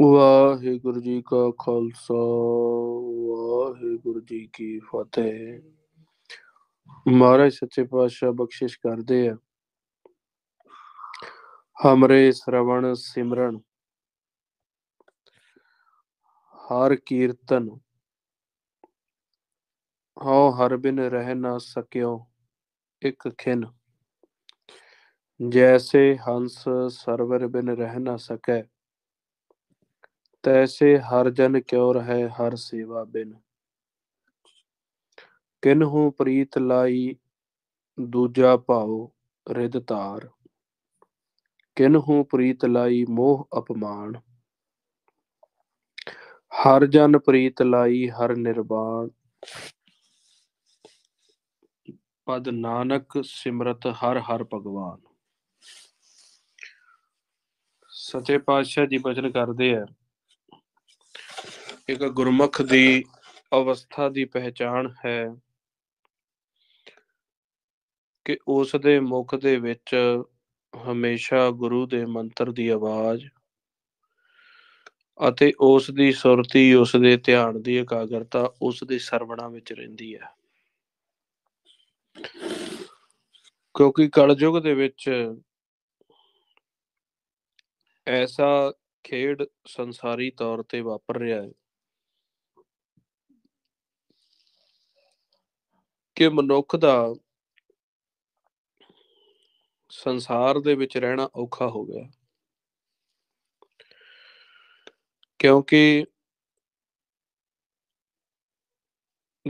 ਵਾਹਿਗੁਰੂ ਜੀ ਕਾ ਖਾਲਸਾ ਵਾਹਿਗੁਰੂ ਜੀ ਕੀ ਫਤਿਹ ਮਹਾਰਾਜ ਸੱਚੇ ਪਾਤਸ਼ਾਹ ਬਖਸ਼ਿਸ਼ ਕਰਦੇ ਆ ਹਮਰੇ ਸ਼ਰਵਣ ਸਿਮਰਨ ਹਰ ਕੀਰਤਨ ਹਉ ਹਰ ਬਿਨ ਰਹਿ ਨਾ ਸਕਿਓ ਇੱਕ ਖਿਨ ਜੈਸੇ ਹੰਸ ਸਰਵਰ ਬਿਨ ਰਹਿ ਨਾ ਸਕੈ ਤੈਸੇ ਹਰ ਜਨ ਕਿਉ ਰਹਿ ਹਰ ਸੇਵਾ ਬਿਨ ਕਿਨਹੂ ਪ੍ਰੀਤ ਲਾਈ ਦੂਜਾ ਭਾਉ ਰਿਦ ਤਾਰ ਕਿਨਹੂ ਪ੍ਰੀਤ ਲਾਈ ਮੋਹ ਅਪਮਾਨ ਹਰ ਜਨ ਪ੍ਰੀਤ ਲਾਈ ਹਰ ਨਿਰਵਾਣ ਪਦ ਨਾਨਕ ਸਿਮਰਤ ਹਰ ਹਰ ਭਗਵਾਨ ਸਤੇ ਪਾਤਸ਼ਾਹ ਜੀ ਬਚਨ ਕਰਦੇ ਆ ਇੱਕ ਗੁਰਮੁਖ ਦੀ ਅਵਸਥਾ ਦੀ ਪਹਿਚਾਣ ਹੈ ਕਿ ਉਸ ਦੇ ਮੁਖ ਦੇ ਵਿੱਚ ਹਮੇਸ਼ਾ ਗੁਰੂ ਦੇ ਮੰਤਰ ਦੀ ਆਵਾਜ਼ ਅਤੇ ਉਸ ਦੀ ਸੁਰਤੀ ਉਸ ਦੇ ਧਿਆਨ ਦੀ ਇਕਾਗਰਤਾ ਉਸ ਦੇ ਸਰਵਣਾ ਵਿੱਚ ਰਹਿੰਦੀ ਹੈ ਕਿਉਂਕਿ ਕਲਯੁਗ ਦੇ ਵਿੱਚ ਐਸਾ ਖੇਡ ਸੰਸਾਰੀ ਤੌਰ ਤੇ ਵਾਪਰ ਰਿਹਾ ਹੈ ਕਿ ਮਨੁੱਖ ਦਾ ਸੰਸਾਰ ਦੇ ਵਿੱਚ ਰਹਿਣਾ ਔਖਾ ਹੋ ਗਿਆ ਕਿਉਂਕਿ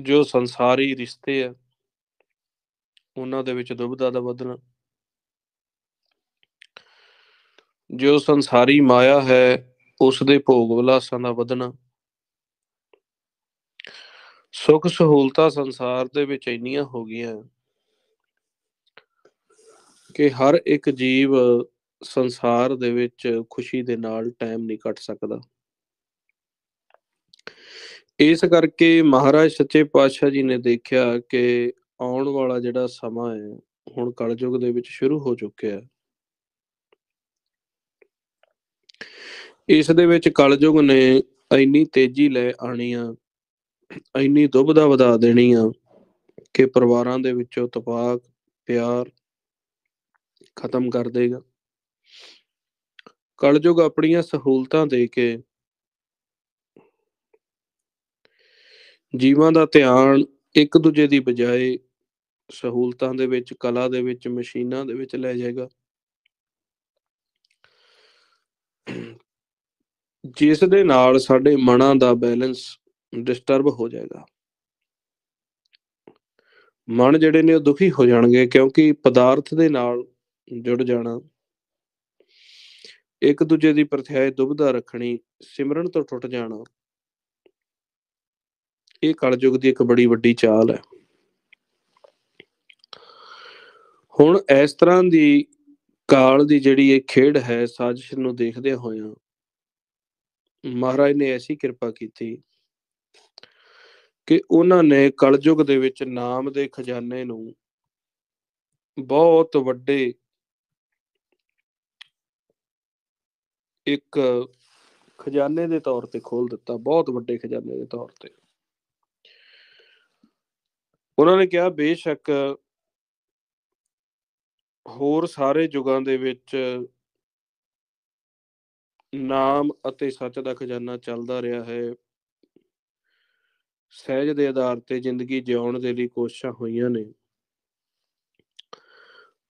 ਜੋ ਸੰਸਾਰੀ ਰਿਸ਼ਤੇ ਆ ਉਹਨਾਂ ਦੇ ਵਿੱਚ ਦੁਬਦਾ ਦਾ ਵਧਣਾ ਜੋ ਸੰਸਾਰੀ ਮਾਇਆ ਹੈ ਉਸ ਦੇ ਭੋਗ ਵਿਲਾਸਾਂ ਦਾ ਵਧਣਾ ਸੁੱਖ ਸਹੂਲਤਾਂ ਸੰਸਾਰ ਦੇ ਵਿੱਚ ਇੰਨੀਆਂ ਹੋ ਗਈਆਂ ਕਿ ਹਰ ਇੱਕ ਜੀਵ ਸੰਸਾਰ ਦੇ ਵਿੱਚ ਖੁਸ਼ੀ ਦੇ ਨਾਲ ਟਾਈਮ ਨਹੀਂ ਕੱਟ ਸਕਦਾ ਇਸ ਕਰਕੇ ਮਹਾਰਾਜ ਸੱਚੇ ਪਾਤਸ਼ਾਹ ਜੀ ਨੇ ਦੇਖਿਆ ਕਿ ਆਉਣ ਵਾਲਾ ਜਿਹੜਾ ਸਮਾਂ ਹੈ ਹੁਣ ਕਲਯੁਗ ਦੇ ਵਿੱਚ ਸ਼ੁਰੂ ਹੋ ਚੁੱਕਿਆ ਹੈ ਇਸ ਦੇ ਵਿੱਚ ਕਲਯੁਗ ਨੇ ਇੰਨੀ ਤੇਜ਼ੀ ਲੈ ਆਣੀ ਆ ਇੰਨੀ ਦੁਬਿਧਾ ਵਧਾ ਦੇਣੀ ਆ ਕਿ ਪਰਿਵਾਰਾਂ ਦੇ ਵਿੱਚੋਂ ਤਪਾਕ ਪਿਆਰ ਖਤਮ ਕਰ ਦੇਗਾ ਕਲਯੁਗ ਆਪਣੀਆਂ ਸਹੂਲਤਾਂ ਦੇ ਕੇ ਜੀਵਾਂ ਦਾ ਧਿਆਨ ਇੱਕ ਦੂਜੇ ਦੀ ਬਜਾਏ ਸਹੂਲਤਾਂ ਦੇ ਵਿੱਚ ਕਲਾ ਦੇ ਵਿੱਚ ਮਸ਼ੀਨਾਂ ਦੇ ਵਿੱਚ ਲੈ ਜਾਏਗਾ ਜਿਸ ਦੇ ਨਾਲ ਸਾਡੇ ਮਨਾਂ ਦਾ ਬੈਲੈਂਸ ਡਿਸਟਰਬ ਹੋ ਜਾਏਗਾ ਮਨ ਜਿਹੜੇ ਨੇ ਉਹ ਦੁਖੀ ਹੋ ਜਾਣਗੇ ਕਿਉਂਕਿ ਪਦਾਰਥ ਦੇ ਨਾਲ ਜੁੜ ਜਾਣਾ ਇੱਕ ਦੂਜੇ ਦੀ ਪਰਥਿਆਏ ਦੁਬਧਾ ਰੱਖਣੀ ਸਿਮਰਨ ਤੋਂ ਟੁੱਟ ਜਾਣਾ ਇਹ ਕਲਯੁਗ ਦੀ ਇੱਕ ਬੜੀ ਵੱਡੀ ਚਾਲ ਹੈ ਹੁਣ ਇਸ ਤਰ੍ਹਾਂ ਦੀ ਕਾਲ ਦੀ ਜਿਹੜੀ ਇਹ ਖੇਡ ਹੈ ਸਾਜ਼ਿਸ਼ ਨੂੰ ਦੇਖਦੇ ਹੋਇਆਂ ਮਹਾਰਾਜ ਨੇ ਐਸੀ ਕਿਰਪਾ ਕੀਤੀ ਕਿ ਉਹਨਾਂ ਨੇ ਕਲਯੁਗ ਦੇ ਵਿੱਚ ਨਾਮ ਦੇ ਖਜ਼ਾਨੇ ਨੂੰ ਬਹੁਤ ਵੱਡੇ ਇੱਕ ਖਜ਼ਾਨੇ ਦੇ ਤੌਰ ਤੇ ਖੋਲ ਦਿੱਤਾ ਬਹੁਤ ਵੱਡੇ ਖਜ਼ਾਨੇ ਦੇ ਤੌਰ ਤੇ ਉਹਨਾਂ ਨੇ ਕਿਹਾ ਬੇਸ਼ੱਕ ਹੋਰ ਸਾਰੇ ਯੁਗਾਂ ਦੇ ਵਿੱਚ ਨਾਮ ਅਤੇ ਸੱਚ ਦਾ ਖਜ਼ਾਨਾ ਚੱਲਦਾ ਰਿਹਾ ਹੈ ਸਹਿਜ ਦੇ ਆਧਾਰ ਤੇ ਜ਼ਿੰਦਗੀ ਜਿਉਣ ਦੇ ਲਈ ਕੋਸ਼ਿਸ਼ਾਂ ਹੋਈਆਂ ਨੇ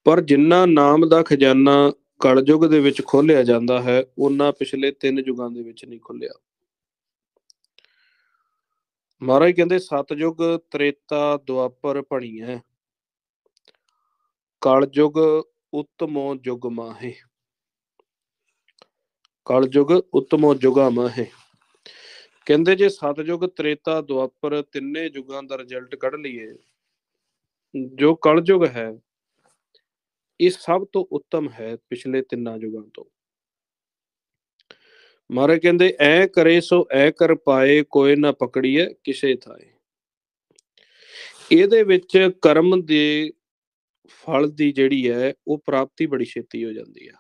ਪਰ ਜਿੰਨਾ ਨਾਮ ਦਾ ਖਜ਼ਾਨਾ ਕਲਯੁਗ ਦੇ ਵਿੱਚ ਖੋਲਿਆ ਜਾਂਦਾ ਹੈ ਉਹਨਾਂ ਪਿਛਲੇ ਤਿੰਨ ਯੁਗਾਂ ਦੇ ਵਿੱਚ ਨਹੀਂ ਖੋਲਿਆ ਮਹਾਰਾਜ ਕਹਿੰਦੇ ਸਤਜੁਗ ਤ੍ਰੇਤਾ ਦੁਆਪਰ ਹੈ ਕਲਯੁਗ ਉਤਮੋ ਯੁਗ ਮਾਹੇ ਕਲਯੁਗ ਉਤਮੋ ਯੁਗਾ ਮਾਹੇ ਕਹਿੰਦੇ ਜੇ ਸਤਜੁਗ ਤ੍ਰੇਤਾ ਦੁਆਪਰ ਤਿੰਨੇ ਯੁਗਾਂ ਦਾ ਰਿਜ਼ਲਟ ਕੱਢ ਲਈਏ ਜੋ ਕਲਯੁਗ ਹੈ ਇਹ ਸਭ ਤੋਂ ਉੱਤਮ ਹੈ ਪਿਛਲੇ ਤਿੰਨਾਂ ਯੁਗਾਂ ਤੋਂ ਮਾਰੇ ਕਹਿੰਦੇ ਐ ਕਰੇ ਸੋ ਐ ਕਰ ਪਾਏ ਕੋਈ ਨਾ ਪਕੜੀਏ ਕਿਸੇ ਥਾਏ ਇਹਦੇ ਵਿੱਚ ਕਰਮ ਦੇ ਫਲ ਦੀ ਜਿਹੜੀ ਹੈ ਉਹ ਪ੍ਰਾਪਤੀ ਬੜੀ ਛੇਤੀ ਹੋ ਜਾਂਦੀ ਆ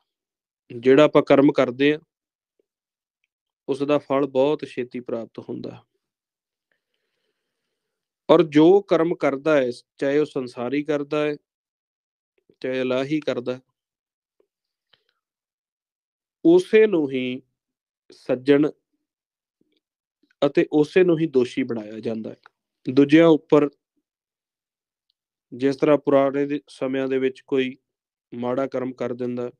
ਜਿਹੜਾ ਆਪਾਂ ਕਰਮ ਕਰਦੇ ਆ ਉਸ ਦਾ ਫਲ ਬਹੁਤ ਛੇਤੀ ਪ੍ਰਾਪਤ ਹੁੰਦਾ ਔਰ ਜੋ ਕਰਮ ਕਰਦਾ ਹੈ ਚਾਹੇ ਉਹ ਸੰਸਾਰੀ ਕਰਦਾ ਹੈ ਚਾਹੇ ਇਲਾਹੀ ਕਰਦਾ ਉਸੇ ਨੂੰ ਹੀ ਸੱਜਣ ਅਤੇ ਉਸੇ ਨੂੰ ਹੀ ਦੋਸ਼ੀ ਬਣਾਇਆ ਜਾਂਦਾ ਹੈ ਦੂਜਿਆਂ ਉੱਪਰ ਜਿਸ ਤਰ੍ਹਾਂ ਪੁਰਾਣੇ ਦੇ ਸਮਿਆਂ ਦੇ ਵਿੱਚ ਕੋਈ ਮਾੜਾ ਕਰਮ ਕਰ ਦਿੰਦਾ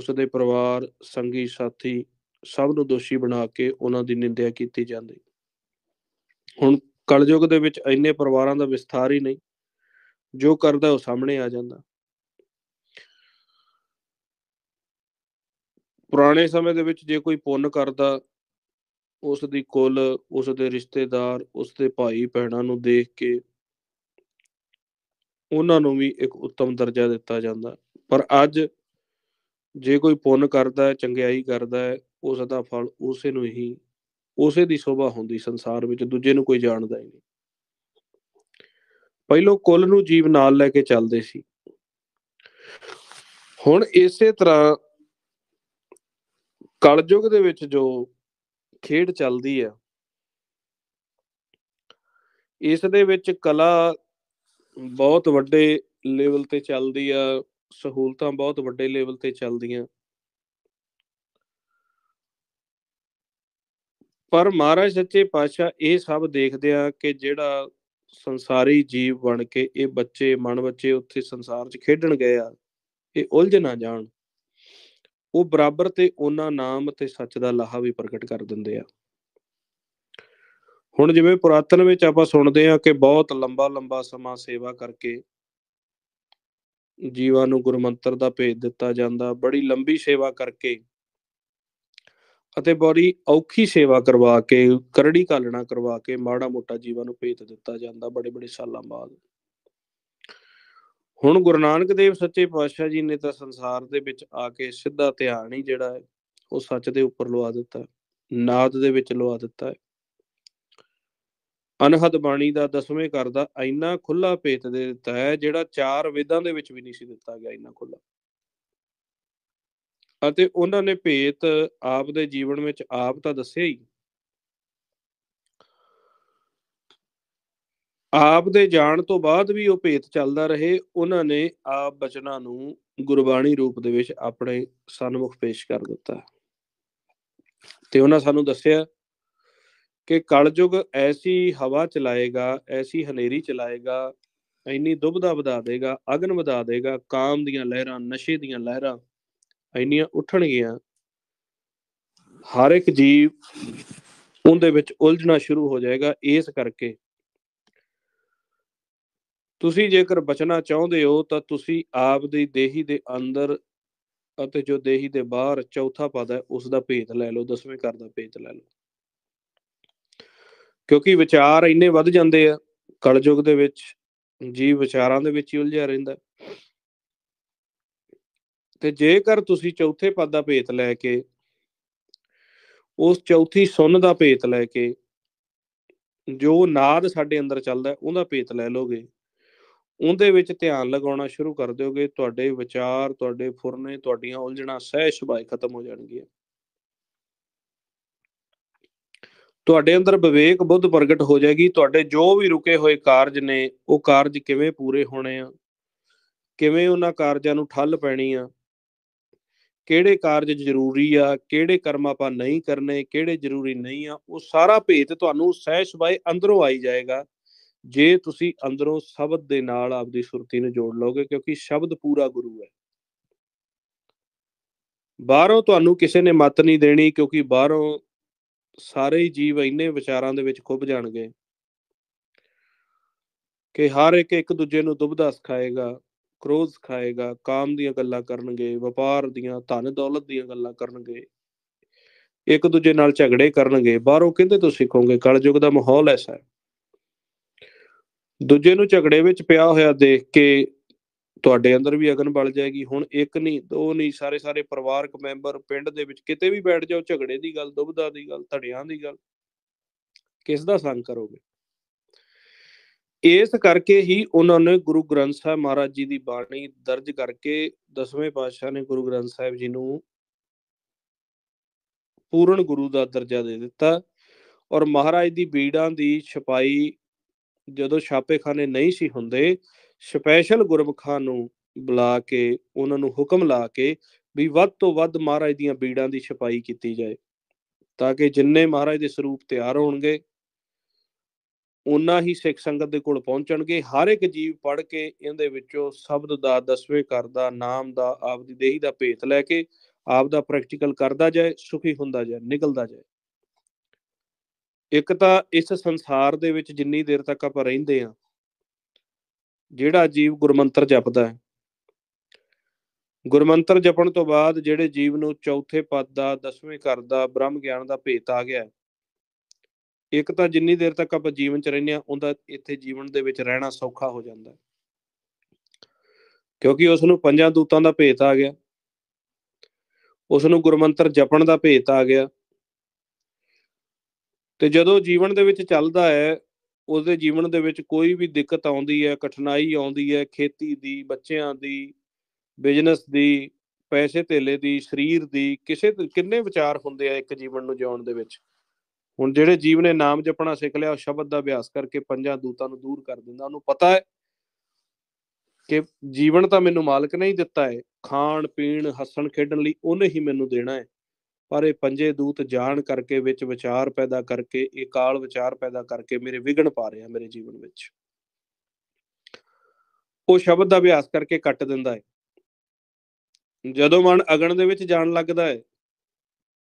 ਉਸ ਦੇ ਪਰਿਵਾਰ ਸੰਗੀ ਸਾਥੀ ਸਭ ਨੂੰ ਦੋਸ਼ੀ ਬਣਾ ਕੇ ਉਹਨਾਂ ਦੀ ਨਿੰਦਿਆ ਕੀਤੀ ਜਾਂਦੀ ਹੁਣ ਕਲਯੁਗ ਦੇ ਵਿੱਚ ਇੰਨੇ ਪਰਿਵਾਰਾਂ ਦਾ ਵਿਸਥਾਰ ਹੀ ਨਹੀਂ ਜੋ ਕਰਦਾ ਉਹ ਸਾਹਮਣੇ ਆ ਜਾਂਦਾ ਪੁਰਾਣੇ ਸਮੇਂ ਦੇ ਵਿੱਚ ਜੇ ਕੋਈ ਪੁੰਨ ਕਰਦਾ ਉਸ ਦੀ ਕੁੱਲ ਉਸ ਦੇ ਰਿਸ਼ਤੇਦਾਰ ਉਸ ਦੇ ਭਾਈ ਭੈਣਾਂ ਨੂੰ ਦੇਖ ਕੇ ਉਹਨਾਂ ਨੂੰ ਵੀ ਇੱਕ ਉੱਤਮ ਦਰਜਾ ਦਿੱਤਾ ਜਾਂਦਾ ਪਰ ਅੱਜ ਜੇ ਕੋਈ ਪੁੰਨ ਕਰਦਾ ਹੈ ਚੰਗਿਆਈ ਕਰਦਾ ਹੈ ਉਸ ਦਾ ਫਲ ਉਸੇ ਨੂੰ ਹੀ ਉਸੇ ਦੀ ਸ਼ੋਭਾ ਹੁੰਦੀ ਸੰਸਾਰ ਵਿੱਚ ਦੂਜੇ ਨੂੰ ਕੋਈ ਜਾਣਦਾ ਹੀ ਨਹੀਂ ਪਹਿਲੋ ਕੁੱਲ ਨੂੰ ਜੀਵ ਨਾਲ ਲੈ ਕੇ ਚੱਲਦੇ ਸੀ ਹੁਣ ਇਸੇ ਤਰ੍ਹਾਂ ਕਲਯੁਗ ਦੇ ਵਿੱਚ ਜੋ ਖੇਡ ਚੱਲਦੀ ਆ ਇਸ ਦੇ ਵਿੱਚ ਕਲਾ ਬਹੁਤ ਵੱਡੇ ਲੈਵਲ ਤੇ ਚੱਲਦੀ ਆ ਸਹੂਲਤਾਂ ਬਹੁਤ ਵੱਡੇ ਲੈਵਲ ਤੇ ਚੱਲਦੀਆਂ ਪਰ ਮਹਾਰਾਜ ਸੱਚੇ ਪਾਤਸ਼ਾਹ ਇਹ ਸਭ ਦੇਖਦੇ ਆ ਕਿ ਜਿਹੜਾ ਸੰਸਾਰੀ ਜੀਵ ਬਣ ਕੇ ਇਹ ਬੱਚੇ ਮਨ ਬੱਚੇ ਉੱਥੇ ਸੰਸਾਰ 'ਚ ਖੇਡਣ ਗਏ ਆ ਇਹ ਉਲਝ ਨਾ ਜਾਣ ਉਹ ਬਰਾਬਰ ਤੇ ਉਹਨਾਂ ਨਾਮ ਤੇ ਸੱਚ ਦਾ ਲਾਹਾ ਵੀ ਪ੍ਰਗਟ ਕਰ ਦਿੰਦੇ ਆ ਹੁਣ ਜਿਵੇਂ ਪੁਰਾਤਨ ਵਿੱਚ ਆਪਾਂ ਸੁਣਦੇ ਆ ਕਿ ਬਹੁਤ ਲੰਬਾ ਲੰਬਾ ਸਮਾਂ ਸੇਵਾ ਕਰਕੇ ਜੀਵਾਂ ਨੂੰ ਗੁਰਮੰਤਰ ਦਾ ਭੇਜ ਦਿੱਤਾ ਜਾਂਦਾ ਬੜੀ ਲੰਬੀ ਸੇਵਾ ਕਰਕੇ ਅਤੇ ਬੜੀ ਔਖੀ ਸੇਵਾ ਕਰਵਾ ਕੇ ਕਰੜੀ ਕਾਲਣਾ ਕਰਵਾ ਕੇ ਮਾੜਾ ਮੋਟਾ ਜੀਵਾਂ ਨੂੰ ਭੇਜ ਦਿੱਤਾ ਜਾਂਦਾ ਬੜੇ ਬੜੇ ਸਾਲਾਂ ਬਾਅਦ ਹੁਣ ਗੁਰੂ ਨਾਨਕ ਦੇਵ ਸੱਚੇ ਪਾਤਸ਼ਾਹ ਜੀ ਨੇ ਤਾਂ ਸੰਸਾਰ ਦੇ ਵਿੱਚ ਆ ਕੇ ਸਿੱਧਾ ਧਿਆਨ ਹੀ ਜਿਹੜਾ ਹੈ ਉਹ ਸੱਚ ਦੇ ਉੱਪਰ ਲਵਾ ਦਿੱਤਾ ਨਾਦ ਦੇ ਵਿੱਚ ਲਵਾ ਦਿੱਤਾ ਹੈ ਅਨਹਦ ਬਾਣੀ ਦਾ ਦਸਵੇਂ ਕਰ ਦਾ ਇੰਨਾ ਖੁੱਲਾ ਪੇਤ ਦੇ ਦਿੱਤਾ ਹੈ ਜਿਹੜਾ ਚਾਰ ਵੇਦਾਂ ਦੇ ਵਿੱਚ ਵੀ ਨਹੀਂ ਸੀ ਦਿੱਤਾ ਗਿਆ ਇੰਨਾ ਖੁੱਲਾ ਅਤੇ ਉਹਨਾਂ ਨੇ ਪੇਤ ਆਪ ਦੇ ਜੀਵਨ ਵਿੱਚ ਆਪ ਤਾਂ ਦੱਸਿਆ ਹੀ ਆਪ ਦੇ ਜਾਣ ਤੋਂ ਬਾਅਦ ਵੀ ਉਹ ਪੇਤ ਚੱਲਦਾ ਰਹੇ ਉਹਨਾਂ ਨੇ ਆਪ ਬਚਨਾਂ ਨੂੰ ਗੁਰਬਾਣੀ ਰੂਪ ਦੇ ਵਿੱਚ ਆਪਣੇ ਸਨਮੁਖ ਪੇਸ਼ ਕਰ ਦਿੱਤਾ ਤੇ ਉਹਨਾਂ ਸਾਨੂੰ ਦੱਸਿਆ ਕਿ ਕਲਯੁਗ ਐਸੀ ਹਵਾ ਚਲਾਏਗਾ ਐਸੀ ਹਨੇਰੀ ਚਲਾਏਗਾ ਐਨੀ ਦੁਬਦਾ ਵਧਾ ਦੇਗਾ ਅਗਨ ਵਧਾ ਦੇਗਾ ਕਾਮ ਦੀਆਂ ਲਹਿਰਾਂ ਨਸ਼ੇ ਦੀਆਂ ਲਹਿਰਾਂ ਐਨੀਆਂ ਉੱਠਣਗੀਆਂ ਹਰ ਇੱਕ ਜੀਵ ਉਹਦੇ ਵਿੱਚ ਉਲਝਣਾ ਸ਼ੁਰੂ ਹੋ ਜਾਏਗਾ ਇਸ ਕਰਕੇ ਤੁਸੀਂ ਜੇਕਰ ਬਚਣਾ ਚਾਹੁੰਦੇ ਹੋ ਤਾਂ ਤੁਸੀਂ ਆਪ ਦੀ ਦੇਹੀ ਦੇ ਅੰਦਰ ਅਤੇ ਜੋ ਦੇਹੀ ਦੇ ਬਾਹਰ ਚੌਥਾ ਪਦ ਹੈ ਉਸ ਦਾ ਭੇਤ ਲੈ ਲਓ ਦਸਵੇਂ ਕਰ ਦਾ ਭੇਤ ਲੈ ਲਓ ਕਿਉਂਕਿ ਵਿਚਾਰ ਇੰਨੇ ਵੱਧ ਜਾਂਦੇ ਆ ਕਲਯੁਗ ਦੇ ਵਿੱਚ ਜੀਵ ਵਿਚਾਰਾਂ ਦੇ ਵਿੱਚ ਹੀ ਉਲਝਿਆ ਰਹਿੰਦਾ ਤੇ ਜੇਕਰ ਤੁਸੀਂ ਚੌਥੇ ਪਦ ਦਾ ਭੇਤ ਲੈ ਕੇ ਉਸ ਚੌਥੀ ਸੁੰਨ ਦਾ ਭੇਤ ਲੈ ਕੇ ਜੋ ਨਾਦ ਸਾਡੇ ਅੰਦਰ ਚੱਲਦਾ ਉਹਦਾ ਭੇਤ ਲੈ ਲੋਗੇ ਉਹਦੇ ਵਿੱਚ ਧਿਆਨ ਲਗਾਉਣਾ ਸ਼ੁਰੂ ਕਰ ਦਿਓਗੇ ਤੁਹਾਡੇ ਵਿਚਾਰ ਤੁਹਾਡੇ ਫੁਰਨੇ ਤੁਹਾਡੀਆਂ ਉਲਝਣਾ ਸਹਿ ਸੁਭਾਈ ਖਤਮ ਹੋ ਜਾਣਗੀਆਂ ਤੁਹਾਡੇ ਅੰਦਰ ਵਿਵੇਕ ਬੁੱਧ ਪ੍ਰਗਟ ਹੋ ਜਾਏਗੀ ਤੁਹਾਡੇ ਜੋ ਵੀ ਰੁਕੇ ਹੋਏ ਕਾਰਜ ਨੇ ਉਹ ਕਾਰਜ ਕਿਵੇਂ ਪੂਰੇ ਹੋਣੇ ਆ ਕਿਵੇਂ ਉਹਨਾਂ ਕਾਰਜਾਂ ਨੂੰ ਠੱਲ ਪੈਣੀ ਆ ਕਿਹੜੇ ਕਾਰਜ ਜ਼ਰੂਰੀ ਆ ਕਿਹੜੇ ਕਰਮ ਆਪਾਂ ਨਹੀਂ ਕਰਨੇ ਕਿਹੜੇ ਜ਼ਰੂਰੀ ਨਹੀਂ ਆ ਉਹ ਸਾਰਾ ਭੇਤ ਤੁਹਾਨੂੰ ਸਹਿਜ ਅੰਦਰੋਂ ਆਈ ਜਾਏਗਾ ਜੇ ਤੁਸੀਂ ਅੰਦਰੋਂ ਸ਼ਬਦ ਦੇ ਨਾਲ ਆਪਦੀ ਸੁਰਤੀ ਨੂੰ ਜੋੜ ਲਓਗੇ ਕਿਉਂਕਿ ਸ਼ਬਦ ਪੂਰਾ ਗੁਰੂ ਹੈ ਬਾਹਰੋਂ ਤੁਹਾਨੂੰ ਕਿਸੇ ਨੇ ਮਤ ਨਹੀਂ ਦੇਣੀ ਕਿਉਂਕਿ ਬਾਹਰੋਂ ਸਾਰੇ ਜੀਵ ਇੰਨੇ ਵਿਚਾਰਾਂ ਦੇ ਵਿੱਚ ਖੁੱਭ ਜਾਣਗੇ ਕਿ ਹਰ ਇੱਕ ਇੱਕ ਦੂਜੇ ਨੂੰ ਦੁਬਧਾ ਖਾਏਗਾ ਕ੍ਰੋਧ ਖਾਏਗਾ ਕਾਮ ਦੀਆਂ ਗੱਲਾਂ ਕਰਨਗੇ ਵਪਾਰ ਦੀਆਂ ਧਨ ਦੌਲਤ ਦੀਆਂ ਗੱਲਾਂ ਕਰਨਗੇ ਇੱਕ ਦੂਜੇ ਨਾਲ ਝਗੜੇ ਕਰਨਗੇ ਬਾਹਰੋਂ ਕਹਿੰਦੇ ਤੋਂ ਸਿੱਖੋਗੇ ਕਲਯੁਗ ਦਾ ਮਾਹੌਲ ਐਸਾ ਹੈ ਦੂਜੇ ਨੂੰ ਝਗੜੇ ਵਿੱਚ ਪਿਆ ਹੋਇਆ ਦੇਖ ਕੇ ਤੁਹਾਡੇ ਅੰਦਰ ਵੀ ਅਗਨ ਬਲ ਜਾਏਗੀ ਹੁਣ ਇੱਕ ਨਹੀਂ ਦੋ ਨਹੀਂ ਸਾਰੇ ਸਾਰੇ ਪਰਿਵਾਰਕ ਮੈਂਬਰ ਪਿੰਡ ਦੇ ਵਿੱਚ ਕਿਤੇ ਵੀ ਬੈਠ ਜਾਓ ਝਗੜੇ ਦੀ ਗੱਲ ਦੁਬਦਾ ਦੀ ਗੱਲ ਧੜਿਆਂ ਦੀ ਗੱਲ ਕਿਸ ਦਾ ਸੰਗ ਕਰੋਗੇ ਇਸ ਕਰਕੇ ਹੀ ਉਹਨਾਂ ਨੇ ਗੁਰੂ ਗ੍ਰੰਥ ਸਾਹਿਬ ਮਹਾਰਾਜ ਜੀ ਦੀ ਬਾਣੀ ਦਰਜ ਕਰਕੇ ਦਸਵੇਂ ਪਾਤਸ਼ਾਹ ਨੇ ਗੁਰੂ ਗ੍ਰੰਥ ਸਾਹਿਬ ਜੀ ਨੂੰ ਪੂਰਨ ਗੁਰੂ ਦਾ ਦਰਜਾ ਦੇ ਦਿੱਤਾ ਔਰ ਮਹਾਰਾਜ ਦੀ ਬੀੜਾਂ ਦੀ ਛਪਾਈ ਜਦੋਂ ਛਾਪੇਖਾਨੇ ਨਹੀਂ ਸੀ ਹੁੰਦੇ ਸਪੈਸ਼ਲ ਗੁਰਮਖਾਂ ਨੂੰ ਬੁਲਾ ਕੇ ਉਹਨਾਂ ਨੂੰ ਹੁਕਮ ਲਾ ਕੇ ਵੀ ਵੱਧ ਤੋਂ ਵੱਧ ਮਹਾਰਾਜ ਦੀਆਂ ਬੀੜਾਂ ਦੀ ਛਪਾਈ ਕੀਤੀ ਜਾਏ ਤਾਂ ਕਿ ਜਿੰਨੇ ਮਹਾਰਾਜ ਦੇ ਸਰੂਪ ਤਿਆਰ ਹੋਣਗੇ ਉਨਾ ਹੀ ਸਿੱਖ ਸੰਗਤ ਦੇ ਕੋਲ ਪਹੁੰਚਣਗੇ ਹਰ ਇੱਕ ਜੀਵ ਪੜ ਕੇ ਇਹਦੇ ਵਿੱਚੋਂ ਸ਼ਬਦ ਦਾ ਦਸਵੇਂ ਕਰਦਾ ਨਾਮ ਦਾ ਆਪਦੀ ਦੇਹੀ ਦਾ ਭੇਤ ਲੈ ਕੇ ਆਪ ਦਾ ਪ੍ਰੈਕਟੀਕਲ ਕਰਦਾ ਜਾਏ ਸੁਖੀ ਹੁੰਦਾ ਜਾਏ ਨਿਕਲਦਾ ਜਾਏ ਇੱਕ ਤਾਂ ਇਸ ਸੰਸਾਰ ਦੇ ਵਿੱਚ ਜਿੰਨੀ ਦੇਰ ਤੱਕ ਆਪਾਂ ਰਹਿੰਦੇ ਆ ਜਿਹੜਾ ਜੀਵ ਗੁਰਮੰਤਰ ਜਪਦਾ ਹੈ ਗੁਰਮੰਤਰ ਜਪਣ ਤੋਂ ਬਾਅਦ ਜਿਹੜੇ ਜੀਵ ਨੂੰ ਚੌਥੇ ਪਦ ਦਾ ਦਸਵੇਂ ਘਰ ਦਾ ਬ੍ਰਹਮ ਗਿਆਨ ਦਾ ਭੇਤ ਆ ਗਿਆ ਇੱਕ ਤਾਂ ਜਿੰਨੀ ਦੇਰ ਤੱਕ ਆਪਾਂ ਜੀਵਨ ਚ ਰਹਿੰਦੇ ਆ ਉਹਦਾ ਇੱਥੇ ਜੀਵਨ ਦੇ ਵਿੱਚ ਰਹਿਣਾ ਸੌਖਾ ਹੋ ਜਾਂਦਾ ਕਿਉਂਕਿ ਉਸ ਨੂੰ ਪੰਜਾਂ ਦੂਤਾਂ ਦਾ ਭੇਤ ਆ ਗਿਆ ਉਸ ਨੂੰ ਗੁਰਮੰਤਰ ਜਪਣ ਦਾ ਭੇਤ ਆ ਗਿਆ ਤੇ ਜਦੋਂ ਜੀਵਨ ਦੇ ਵਿੱਚ ਚੱਲਦਾ ਹੈ ਉਸਦੇ ਜੀਵਨ ਦੇ ਵਿੱਚ ਕੋਈ ਵੀ ਦਿੱਕਤ ਆਉਂਦੀ ਹੈ ਕਠਿਨਾਈ ਆਉਂਦੀ ਹੈ ਖੇਤੀ ਦੀ ਬੱਚਿਆਂ ਦੀ ਬਿਜ਼ਨਸ ਦੀ ਪੈਸੇ ਥੇਲੇ ਦੀ ਸਰੀਰ ਦੀ ਕਿਸੇ ਕਿੰਨੇ ਵਿਚਾਰ ਹੁੰਦੇ ਆ ਇੱਕ ਜੀਵਨ ਨੂੰ ਜਿਉਣ ਦੇ ਵਿੱਚ ਹੁਣ ਜਿਹੜੇ ਜੀਵ ਨੇ ਨਾਮ ਜਪਣਾ ਸਿੱਖ ਲਿਆ ਉਹ ਸ਼ਬਦ ਦਾ ਅਭਿਆਸ ਕਰਕੇ ਪੰਜਾਂ ਦੂਤਾਂ ਨੂੰ ਦੂਰ ਕਰ ਦਿੰਦਾ ਉਹਨੂੰ ਪਤਾ ਹੈ ਕਿ ਜੀਵਨ ਤਾਂ ਮੈਨੂੰ ਮਾਲਕ ਨੇ ਹੀ ਦਿੱਤਾ ਹੈ ਖਾਣ ਪੀਣ ਹੱਸਣ ਖੇਡਣ ਲਈ ਉਹਨੇ ਹੀ ਮੈਨੂੰ ਦੇਣਾ ਹੈ ਪਰ ਇਹ ਪੰਜੇ ਦੂਤ ਜਾਣ ਕਰਕੇ ਵਿੱਚ ਵਿਚਾਰ ਪੈਦਾ ਕਰਕੇ ਇਹ ਕਾਲ ਵਿਚਾਰ ਪੈਦਾ ਕਰਕੇ ਮੇਰੇ ਵਿਗਣ ਪਾ ਰਿਹਾ ਮੇਰੇ ਜੀਵਨ ਵਿੱਚ ਉਹ ਸ਼ਬਦ ਦਾ ਅਭਿਆਸ ਕਰਕੇ ਕੱਟ ਦਿੰਦਾ ਹੈ ਜਦੋਂ ਮਨ ਅਗਣ ਦੇ ਵਿੱਚ ਜਾਣ ਲੱਗਦਾ ਹੈ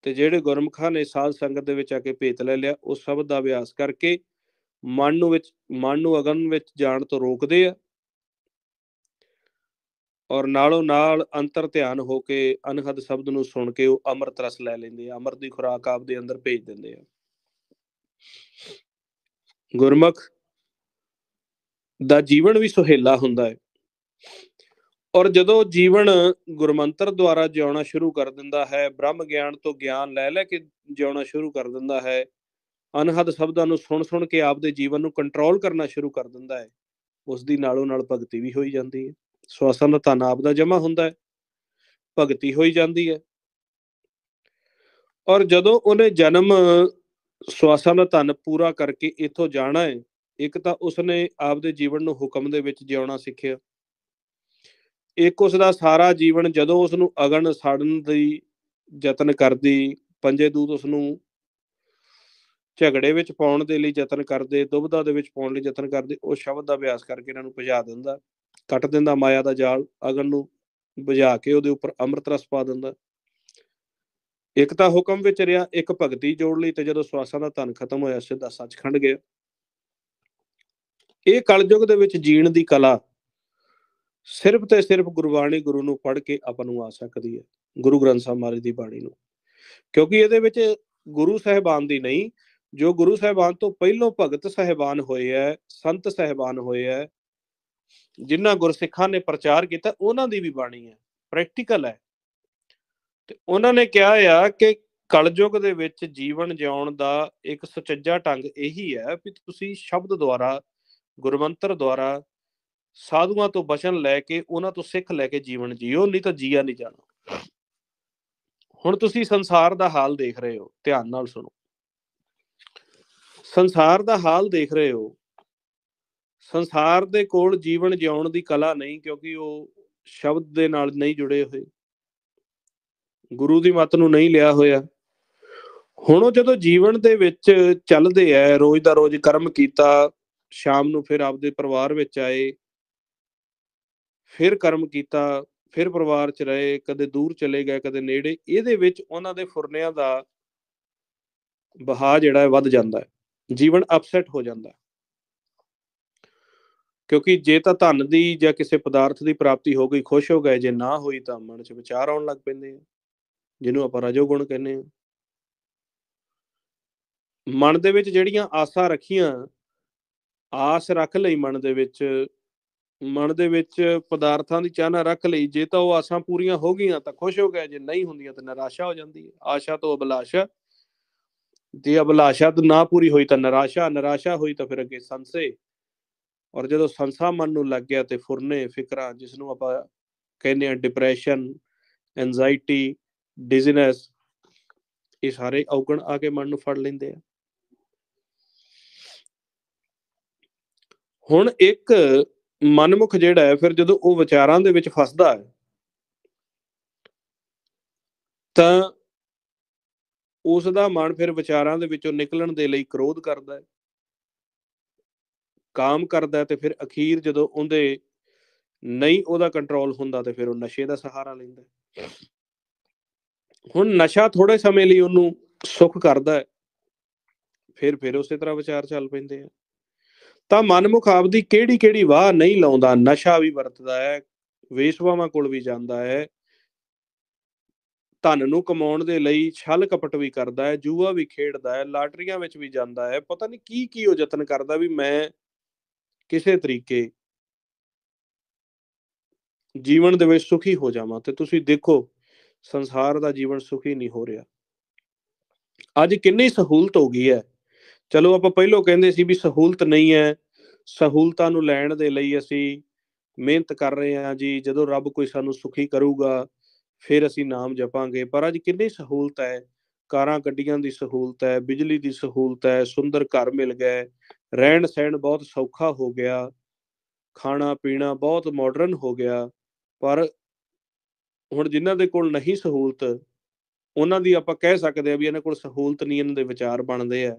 ਤੇ ਜਿਹੜੇ ਗੁਰਮਖਾਂ ਨੇ ਸਾਧ ਸੰਗਤ ਦੇ ਵਿੱਚ ਆ ਕੇ ਭੇਤ ਲੈ ਲਿਆ ਉਹ ਸ਼ਬਦ ਦਾ ਅਭਿਆਸ ਕਰਕੇ ਮਨ ਨੂੰ ਵਿੱਚ ਮਨ ਨੂੰ ਅਗਨ ਵਿੱਚ ਜਾਣ ਤੋਂ ਰੋਕਦੇ ਆ ਔਰ ਨਾਲੋਂ ਨਾਲ ਅੰਤਰ ਧਿਆਨ ਹੋ ਕੇ ਅਨਹਦ ਸ਼ਬਦ ਨੂੰ ਸੁਣ ਕੇ ਉਹ ਅਮਰਤ ਰਸ ਲੈ ਲੈਂਦੇ ਆ ਅਮਰ ਦੀ ਖੁਰਾਕ ਆਪ ਦੇ ਅੰਦਰ ਭੇਜ ਦਿੰਦੇ ਆ ਗੁਰਮਖ ਦਾ ਜੀਵਨ ਵੀ ਸੁਹੇਲਾ ਹੁੰਦਾ ਹੈ ਔਰ ਜਦੋਂ ਜੀਵਨ ਗੁਰਮੰਤਰ ਦੁਆਰਾ ਜਿਉਣਾ ਸ਼ੁਰੂ ਕਰ ਦਿੰਦਾ ਹੈ ਬ੍ਰਹਮ ਗਿਆਨ ਤੋਂ ਗਿਆਨ ਲੈ ਲੈ ਕੇ ਜਿਉਣਾ ਸ਼ੁਰੂ ਕਰ ਦਿੰਦਾ ਹੈ ਅਨਹਦ ਸ਼ਬਦਾਂ ਨੂੰ ਸੁਣ ਸੁਣ ਕੇ ਆਪ ਦੇ ਜੀਵਨ ਨੂੰ ਕੰਟਰੋਲ ਕਰਨਾ ਸ਼ੁਰੂ ਕਰ ਦਿੰਦਾ ਹੈ ਉਸ ਦੀ ਨਾਲੋਂ ਨਾਲ ਭਗਤੀ ਵੀ ਹੋਈ ਜਾਂਦੀ ਹੈ ਸਵਾਸਾਂ ਦਾ ਧਨ ਆਪ ਦਾ ਜਮਾ ਹੁੰਦਾ ਹੈ ਭਗਤੀ ਹੋਈ ਜਾਂਦੀ ਹੈ ਔਰ ਜਦੋਂ ਉਹਨੇ ਜਨਮ ਸਵਾਸਾਂ ਦਾ ਧਨ ਪੂਰਾ ਕਰਕੇ ਇੱਥੋਂ ਜਾਣਾ ਹੈ ਇੱਕ ਤਾਂ ਉਸਨੇ ਆਪਦੇ ਜੀਵਨ ਨੂੰ ਹੁਕਮ ਦੇ ਵਿੱਚ ਜਿਉਣਾ ਸਿੱਖਿਆ ਇੱਕ ਉਸ ਦਾ ਸਾਰਾ ਜੀਵਨ ਜਦੋਂ ਉਸ ਨੂੰ ਅਗਨ ਸਾੜਨ ਦੀ ਯਤਨ ਕਰਦੀ ਪੰਜੇ ਦੂਤ ਉਸ ਨੂੰ ਝਗੜੇ ਵਿੱਚ ਪਾਉਣ ਦੇ ਲਈ ਯਤਨ ਕਰਦੇ ਦੁਬਧਾ ਦੇ ਵਿੱਚ ਪਾਉਣ ਲਈ ਯਤਨ ਕਰਦੇ ਉਹ ਸ਼ਬਦ ਦਾ ਅਭਿਆਸ ਕਰਕੇ ਇਹਨਾਂ ਨੂੰ ਭਜਾ ਦਿੰਦਾ ਕੱਟ ਦਿੰਦਾ ਮਾਇਆ ਦਾ ਜਾਲ ਅਗਨ ਨੂੰ ਬੁਝਾ ਕੇ ਉਹਦੇ ਉੱਪਰ ਅੰਮ੍ਰਿਤ ਰਸ ਪਾ ਦਿੰਦਾ ਇੱਕ ਤਾਂ ਹੁਕਮ ਵਿੱਚ ਰਿਹਾ ਇੱਕ ਭਗਤੀ ਜੋੜ ਲਈ ਤੇ ਜਦੋਂ ਸਵਾਸਾਂ ਦਾ ਧਨ ਖਤਮ ਹੋਇਆ ਸਿੱਧਾ ਸੱਚਖੰਡ ਗਿਆ ਇਹ ਕਲਯੁਗ ਦੇ ਵਿੱਚ ਜੀਣ ਦੀ ਕਲਾ ਸਿਰਫ ਤੇ ਸਿਰਫ ਗੁਰਬਾਣੀ ਗੁਰੂ ਨੂੰ ਪੜ੍ਹ ਕੇ ਆਪਾਂ ਨੂੰ ਆ ਸਕਦੀ ਹੈ ਗੁਰੂ ਗ੍ਰੰਥ ਸਾਹਿਬ ਮਹਾਰਾਜ ਦੀ ਬਾਣੀ ਨੂੰ ਕਿਉਂਕਿ ਇਹਦੇ ਵਿੱਚ ਗੁਰੂ ਸਹਿਬਾਨ ਦੀ ਨਹੀਂ ਜੋ ਗੁਰੂ ਸਹਿਬਾਨ ਤੋਂ ਪਹਿਲਾਂ ਭਗਤ ਸਹਿਬਾਨ ਹੋਏ ਐ ਸੰਤ ਸਹਿਬਾਨ ਹੋਏ ਐ ਜਿਨ੍ਹਾਂ ਗੁਰਸਿੱਖਾਂ ਨੇ ਪ੍ਰਚਾਰ ਕੀਤਾ ਉਹਨਾਂ ਦੀ ਵੀ ਬਾਣੀ ਹੈ ਪ੍ਰੈਕਟੀਕਲ ਹੈ ਤੇ ਉਹਨਾਂ ਨੇ ਕਿਹਾ ਆ ਕਿ ਕਲਯੁਗ ਦੇ ਵਿੱਚ ਜੀਵਨ ਜਿਉਣ ਦਾ ਇੱਕ ਸੁਚੱਜਾ ਢੰਗ ਇਹੀ ਹੈ ਕਿ ਤੁਸੀਂ ਸ਼ਬਦ ਦੁਆਰਾ ਗੁਰਮੰਤਰ ਦੁਆਰਾ ਸਾਧੂਆਂ ਤੋਂ ਬਚਨ ਲੈ ਕੇ ਉਹਨਾਂ ਤੋਂ ਸਿੱਖ ਲੈ ਕੇ ਜੀਵਨ ਜੀਓ ਨਹੀਂ ਤਾਂ ਜੀਆ ਨਹੀਂ ਜਾਣਾ ਹੁਣ ਤੁਸੀਂ ਸੰਸਾਰ ਦਾ ਹਾਲ ਦੇਖ ਰਹੇ ਹੋ ਧਿਆਨ ਨਾਲ ਸੁਣੋ ਸੰਸਾਰ ਦਾ ਹਾਲ ਦੇਖ ਰਹੇ ਹੋ ਸੰਸਾਰ ਦੇ ਕੋਲ ਜੀਵਨ ਜਿਉਣ ਦੀ ਕਲਾ ਨਹੀਂ ਕਿਉਂਕਿ ਉਹ ਸ਼ਬਦ ਦੇ ਨਾਲ ਨਹੀਂ ਜੁੜੇ ਹੋਏ ਗੁਰੂ ਦੀ ਮਤ ਨੂੰ ਨਹੀਂ ਲਿਆ ਹੋਇਆ ਹੁਣ ਉਹ ਜਦੋਂ ਜੀਵਨ ਦੇ ਵਿੱਚ ਚੱਲਦੇ ਐ ਰੋਜ਼ ਦਾ ਰੋਜ਼ ਕਰਮ ਕੀਤਾ ਸ਼ਾਮ ਨੂੰ ਫਿਰ ਆਪਦੇ ਪਰਿਵਾਰ ਵਿੱਚ ਆਏ ਫਿਰ ਕਰਮ ਕੀਤਾ ਫਿਰ ਪਰਿਵਾਰ 'ਚ ਰਹੇ ਕਦੇ ਦੂਰ ਚਲੇ ਗਏ ਕਦੇ ਨੇੜੇ ਇਹਦੇ ਵਿੱਚ ਉਹਨਾਂ ਦੇ ਫੁਰਨਿਆਂ ਦਾ ਬਹਾ ਜਿਹੜਾ ਹੈ ਵੱਧ ਜਾਂਦਾ ਹੈ ਜੀਵਨ ਅਪਸੈਟ ਹੋ ਜਾਂਦਾ ਹੈ ਕਿਉਂਕਿ ਜੇ ਤਾਂ ਧਨ ਦੀ ਜਾਂ ਕਿਸੇ ਪਦਾਰਥ ਦੀ ਪ੍ਰਾਪਤੀ ਹੋ ਗਈ ਖੁਸ਼ ਹੋ ਗਏ ਜੇ ਨਾ ਹੋਈ ਤਾਂ ਮਨ 'ਚ ਵਿਚਾਰ ਆਉਣ ਲੱਗ ਪੈਂਦੇ ਆ ਜਿਹਨੂੰ ਆਪਾਂ ਰਜੋ ਗੁਣ ਕਹਿੰਦੇ ਆ ਮਨ ਦੇ ਵਿੱਚ ਜਿਹੜੀਆਂ ਆਸਾਂ ਰੱਖੀਆਂ ਆਸ ਰੱਖ ਲਈ ਮਨ ਦੇ ਵਿੱਚ ਮਨ ਦੇ ਵਿੱਚ ਪਦਾਰਥਾਂ ਦੀ ਚਾਹਨਾ ਰੱਖ ਲਈ ਜੇ ਤਾਂ ਉਹ ਆਸਾਂ ਪੂਰੀਆਂ ਹੋ ਗਈਆਂ ਤਾਂ ਖੁਸ਼ ਹੋ ਗਏ ਜੇ ਨਹੀਂ ਹੁੰਦੀਆਂ ਤਾਂ ਨਿਰਾਸ਼ਾ ਹੋ ਜਾਂਦੀ ਹੈ ਆਸ਼ਾ ਤੋਂ ਅਬਲਾਸ਼ਾ ਜੇ ਅਭਲਾਸ਼ਾ ਤਾਂ ਨਾ ਪੂਰੀ ਹੋਈ ਤਾਂ ਨਿਰਾਸ਼ਾ ਨਿਰਾਸ਼ਾ ਹੋਈ ਤਾਂ ਫਿਰ ਅੱਗੇ ਸੰਸੇ ਔਰ ਜਦੋਂ ਸੰਸਾ ਮਨ ਨੂੰ ਲੱਗ ਗਿਆ ਤੇ ਫੁਰਨੇ ਫਿਕਰਾਂ ਜਿਸ ਨੂੰ ਆਪਾਂ ਕਹਿੰਦੇ ਆ ਡਿਪਰੈਸ਼ਨ ਐਂਜ਼ਾਇਟੀ ਡਿਜ਼ਨੈਸ ਇਹ ਸਾਰੇ ਔਗਣ ਆ ਕੇ ਮਨ ਨੂੰ ਫੜ ਲੈਂਦੇ ਆ ਹੁਣ ਇੱਕ ਮਨਮੁਖ ਜਿਹੜਾ ਹੈ ਫਿਰ ਜਦੋਂ ਉਹ ਵਿਚਾਰਾਂ ਦੇ ਵਿੱਚ ਫਸਦਾ ਹੈ ਤਾਂ ਉਸ ਦਾ ਮਨ ਫਿਰ ਵਿਚਾਰਾਂ ਦੇ ਵਿੱਚੋਂ ਨਿਕਲਣ ਦੇ ਲਈ ਕ੍ਰੋਧ ਕਰਦਾ ਹੈ ਕਾਮ ਕਰਦਾ ਤੇ ਫਿਰ ਅਖੀਰ ਜਦੋਂ ਉਹਦੇ ਨਹੀਂ ਉਹਦਾ ਕੰਟਰੋਲ ਹੁੰਦਾ ਤੇ ਫਿਰ ਉਹ ਨਸ਼ੇ ਦਾ ਸਹਾਰਾ ਲੈਂਦਾ ਹੁਣ ਨਸ਼ਾ ਥੋੜੇ ਸਮੇਂ ਲਈ ਉਹਨੂੰ ਸੁਖ ਕਰਦਾ ਹੈ ਫਿਰ ਫਿਰ ਉਸੇ ਤਰ੍ਹਾਂ ਵਿਚਾਰ ਚੱਲ ਪੈਂਦੇ ਆ ਤਾਂ ਮਨਮੁਖ ਆਪਦੀ ਕਿਹੜੀ ਕਿਹੜੀ ਵਾਹ ਨਹੀਂ ਲਾਉਂਦਾ ਨਸ਼ਾ ਵੀ ਵਰਤਦਾ ਹੈ ਵੇਸ਼ਵਾਵਾਂ ਕੋਲ ਵੀ ਜਾਂਦਾ ਹੈ ਧਨ ਨੂੰ ਕਮਾਉਣ ਦੇ ਲਈ ਛਲ ਕਪਟ ਵੀ ਕਰਦਾ ਹੈ ਜੂਆ ਵੀ ਖੇਡਦਾ ਹੈ ਲਾਟਰੀਆਂ ਵਿੱਚ ਵੀ ਜਾਂਦਾ ਹੈ ਪਤਾ ਨਹੀਂ ਕੀ ਕੀ ਉਹ ਯਤਨ ਕਰਦਾ ਵੀ ਮੈਂ ਕਿਸੇ ਤਰੀਕੇ ਜੀਵਨ ਦੇ ਵਿੱਚ ਸੁਖੀ ਹੋ ਜਾਵਾਂ ਤੇ ਤੁਸੀਂ ਦੇਖੋ ਸੰਸਾਰ ਦਾ ਜੀਵਨ ਸੁਖੀ ਨਹੀਂ ਹੋ ਰਿਹਾ ਅੱਜ ਕਿੰਨੀ ਸਹੂਲਤ ਹੋ ਗਈ ਹੈ ਚਲੋ ਆਪਾਂ ਪਹਿਲਾਂ ਕਹਿੰਦੇ ਸੀ ਵੀ ਸਹੂਲਤ ਨਹੀਂ ਹੈ ਸਹੂਲਤਾਂ ਨੂੰ ਲੈਣ ਦੇ ਲਈ ਅਸੀਂ ਮਿਹਨਤ ਕਰ ਰਹੇ ਹਾਂ ਜੀ ਜਦੋਂ ਰੱਬ ਕੋਈ ਸਾਨੂੰ ਸੁਖੀ ਕਰੂਗਾ ਫਿਰ ਅਸੀਂ ਨਾਮ ਜਪਾਂਗੇ ਪਰ ਅੱਜ ਕਿੰਨੀ ਸਹੂਲਤ ਹੈ ਕਾਰਾਂ ਗੱਡੀਆਂ ਦੀ ਸਹੂਲਤ ਹੈ ਬਿਜਲੀ ਦੀ ਸਹੂਲਤ ਹੈ ਸੁੰਦਰ ਘਰ ਮਿਲ ਗਏ ਰਹਿਣ ਸਹਿਣ ਬਹੁਤ ਸੌਖਾ ਹੋ ਗਿਆ ਖਾਣਾ ਪੀਣਾ ਬਹੁਤ ਮਾਡਰਨ ਹੋ ਗਿਆ ਪਰ ਹੁਣ ਜਿਨ੍ਹਾਂ ਦੇ ਕੋਲ ਨਹੀਂ ਸਹੂਲਤ ਉਹਨਾਂ ਦੀ ਆਪਾਂ ਕਹਿ ਸਕਦੇ ਆ ਵੀ ਇਹਨਾਂ ਕੋਲ ਸਹੂਲਤ ਨਹੀਂ ਇਹਨਾਂ ਦੇ ਵਿਚਾਰ ਬਣਦੇ ਆ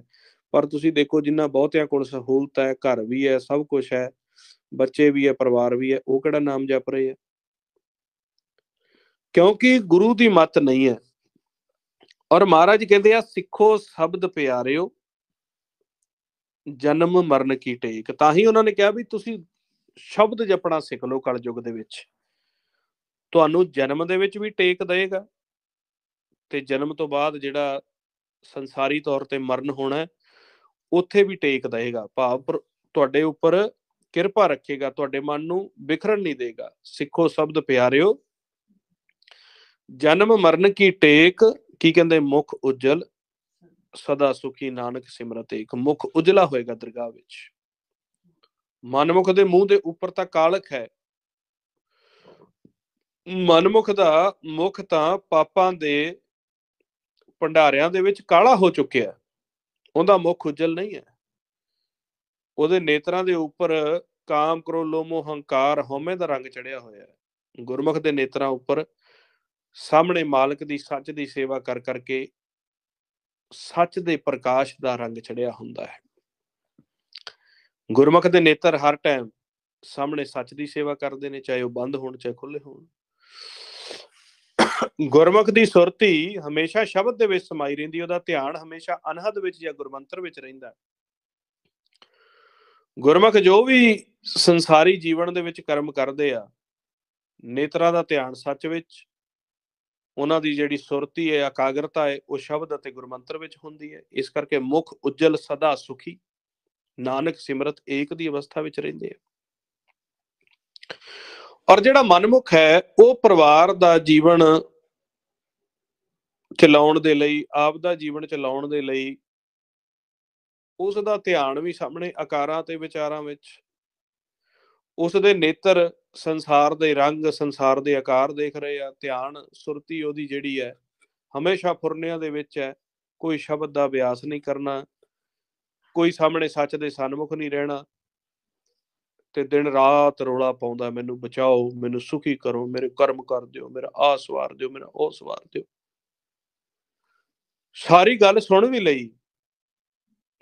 ਪਰ ਤੁਸੀਂ ਦੇਖੋ ਜਿੰਨਾ ਬਹੁਤਿਆਂ ਕੋਲ ਸਹੂਲਤ ਹੈ ਘਰ ਵੀ ਹੈ ਸਭ ਕੁਝ ਹੈ ਬੱਚੇ ਵੀ ਹੈ ਪਰਿਵਾਰ ਵੀ ਹੈ ਉਹ ਕਿਹੜਾ ਨਾਮ ਜਪ ਰਹੇ ਆ ਕਿਉਂਕਿ ਗੁਰੂ ਦੀ ਮਤ ਨਹੀਂ ਹੈ ਔਰ ਮਹਾਰਾਜ ਕਹਿੰਦੇ ਆ ਸਿੱਖੋ ਸ਼ਬਦ ਪਿਆਰਿਓ ਜਨਮ ਮਰਨ ਕੀ ਟੇਕ ਤਾਂ ਹੀ ਉਹਨਾਂ ਨੇ ਕਿਹਾ ਵੀ ਤੁਸੀਂ ਸ਼ਬਦ ਜਪਣਾ ਸਿੱਖ ਲਓ ਕਲਯੁਗ ਦੇ ਵਿੱਚ ਤੁਹਾਨੂੰ ਜਨਮ ਦੇ ਵਿੱਚ ਵੀ ਟੇਕ ਦੇਗਾ ਤੇ ਜਨਮ ਤੋਂ ਬਾਅਦ ਜਿਹੜਾ ਸੰਸਾਰੀ ਤੌਰ ਤੇ ਮਰਨ ਹੋਣਾ ਉੱਥੇ ਵੀ ਟੇਕ ਦੇਗਾ ਭਾਵ ਤੁਹਾਡੇ ਉੱਪਰ ਕਿਰਪਾ ਰੱਖੇਗਾ ਤੁਹਾਡੇ ਮਨ ਨੂੰ ਵਿਖਰਨ ਨਹੀਂ ਦੇਗਾ ਸਿੱਖੋ ਸ਼ਬਦ ਪਿਆਰਿਓ ਜਨਮ ਮਰਨ ਕੀ ਟੇਕ ਕੀ ਕਹਿੰਦੇ ਮੁਖ ਉਜਲ ਸਦਾ ਸੁਖੀ ਨਾਨਕ ਸਿਮਰਤ ਏਕ ਮੁਖ ਉਜਲਾ ਹੋਏਗਾ ਦਰਗਾਹ ਵਿੱਚ ਮਨਮੁਖ ਦੇ ਮੂੰਹ ਦੇ ਉੱਪਰ ਤਾਂ ਕਾਲਖ ਹੈ ਮਨਮੁਖ ਦਾ ਮੁਖ ਤਾਂ ਪਾਪਾਂ ਦੇ ਭੰਡਾਰਿਆਂ ਦੇ ਵਿੱਚ ਕਾਲਾ ਹੋ ਚੁੱਕਿਆ ਉਹਦਾ ਮੁਖ ਉਜਲ ਨਹੀਂ ਹੈ ਉਹਦੇ ਨੇਤਰਾਂ ਦੇ ਉੱਪਰ ਕਾਮ ਕਰੋ ਲੋਮੋ ਹੰਕਾਰ ਹਉਮੈ ਦਾ ਰੰਗ ਚੜਿਆ ਹੋਇਆ ਹੈ ਗੁਰਮੁਖ ਦੇ ਨੇਤਰਾਂ ਉੱਪਰ ਸਾਹਮਣੇ ਮਾਲਕ ਦੀ ਸੱਚ ਦੀ ਸੇਵਾ ਕਰ ਕਰਕੇ ਸੱਚ ਦੇ ਪ੍ਰਕਾਸ਼ ਦਾ ਰੰਗ ਛੜਿਆ ਹੁੰਦਾ ਹੈ ਗੁਰਮੁਖ ਦੇ ਨੇਤਰ ਹਰ ਟਾਈਮ ਸਾਹਮਣੇ ਸੱਚ ਦੀ ਸੇਵਾ ਕਰਦੇ ਨੇ ਚਾਹੇ ਉਹ ਬੰਦ ਹੋਣ ਚਾਹੇ ਖੁੱਲੇ ਹੋਣ ਗੁਰਮੁਖ ਦੀ ਸੁਰਤੀ ਹਮੇਸ਼ਾ ਸ਼ਬਦ ਦੇ ਵਿੱਚ ਸਮਾਈ ਰਹਿੰਦੀ ਉਹਦਾ ਧਿਆਨ ਹਮੇਸ਼ਾ ਅਨਹਦ ਵਿੱਚ ਜਾਂ ਗੁਰਮੰਤਰ ਵਿੱਚ ਰਹਿੰਦਾ ਗੁਰਮੁਖ ਜੋ ਵੀ ਸੰਸਾਰੀ ਜੀਵਨ ਦੇ ਵਿੱਚ ਕਰਮ ਕਰਦੇ ਆ ਨੇਤਰਾਂ ਦਾ ਧਿਆਨ ਸੱਚ ਵਿੱਚ ਉਹਨਾਂ ਦੀ ਜਿਹੜੀ ਸੁਰਤੀ ਹੈ ਇਕਾਗਰਤਾ ਹੈ ਉਹ ਸ਼ਬਦ ਅਤੇ ਗੁਰਮੰਤਰ ਵਿੱਚ ਹੁੰਦੀ ਹੈ ਇਸ ਕਰਕੇ ਮੁਖ ਉਜਲ ਸਦਾ ਸੁਖੀ ਨਾਨਕ ਸਿਮਰਤ ਏਕ ਦੀ ਅਵਸਥਾ ਵਿੱਚ ਰਹਿੰਦੇ ਆ ਔਰ ਜਿਹੜਾ ਮਨਮੁਖ ਹੈ ਉਹ ਪਰਿਵਾਰ ਦਾ ਜੀਵਨ ਚਲਾਉਣ ਦੇ ਲਈ ਆਪ ਦਾ ਜੀਵਨ ਚਲਾਉਣ ਦੇ ਲਈ ਉਸ ਦਾ ਧਿਆਨ ਵੀ ਸਾਹਮਣੇ ਆਕਾਰਾਂ ਤੇ ਵਿਚਾਰਾਂ ਵਿੱਚ ਉਸ ਦੇ ਨੇਤਰ ਸੰਸਾਰ ਦੇ ਰੰਗ ਸੰਸਾਰ ਦੇ ਆਕਾਰ ਦੇਖ ਰਹੇ ਆ ਧਿਆਨ ਸੁਰਤੀ ਉਹਦੀ ਜਿਹੜੀ ਹੈ ਹਮੇਸ਼ਾ ਫੁਰਨਿਆਂ ਦੇ ਵਿੱਚ ਹੈ ਕੋਈ ਸ਼ਬਦ ਦਾ ਅਭਿਆਸ ਨਹੀਂ ਕਰਨਾ ਕੋਈ ਸਾਹਮਣੇ ਸੱਚ ਦੇ ਸਨਮੁਖ ਨਹੀਂ ਰਹਿਣਾ ਤੇ ਦਿਨ ਰਾਤ ਰੋਲਾ ਪਾਉਂਦਾ ਮੈਨੂੰ ਬਚਾਓ ਮੈਨੂੰ ਸੁਖੀ ਕਰੋ ਮੇਰੇ ਕਰਮ ਕਰ ਦਿਓ ਮੇਰਾ ਆਹ ਸਵਾਰ ਦਿਓ ਮੇਰਾ ਉਹ ਸਵਾਰ ਦਿਓ ਸਾਰੀ ਗੱਲ ਸੁਣ ਵੀ ਲਈ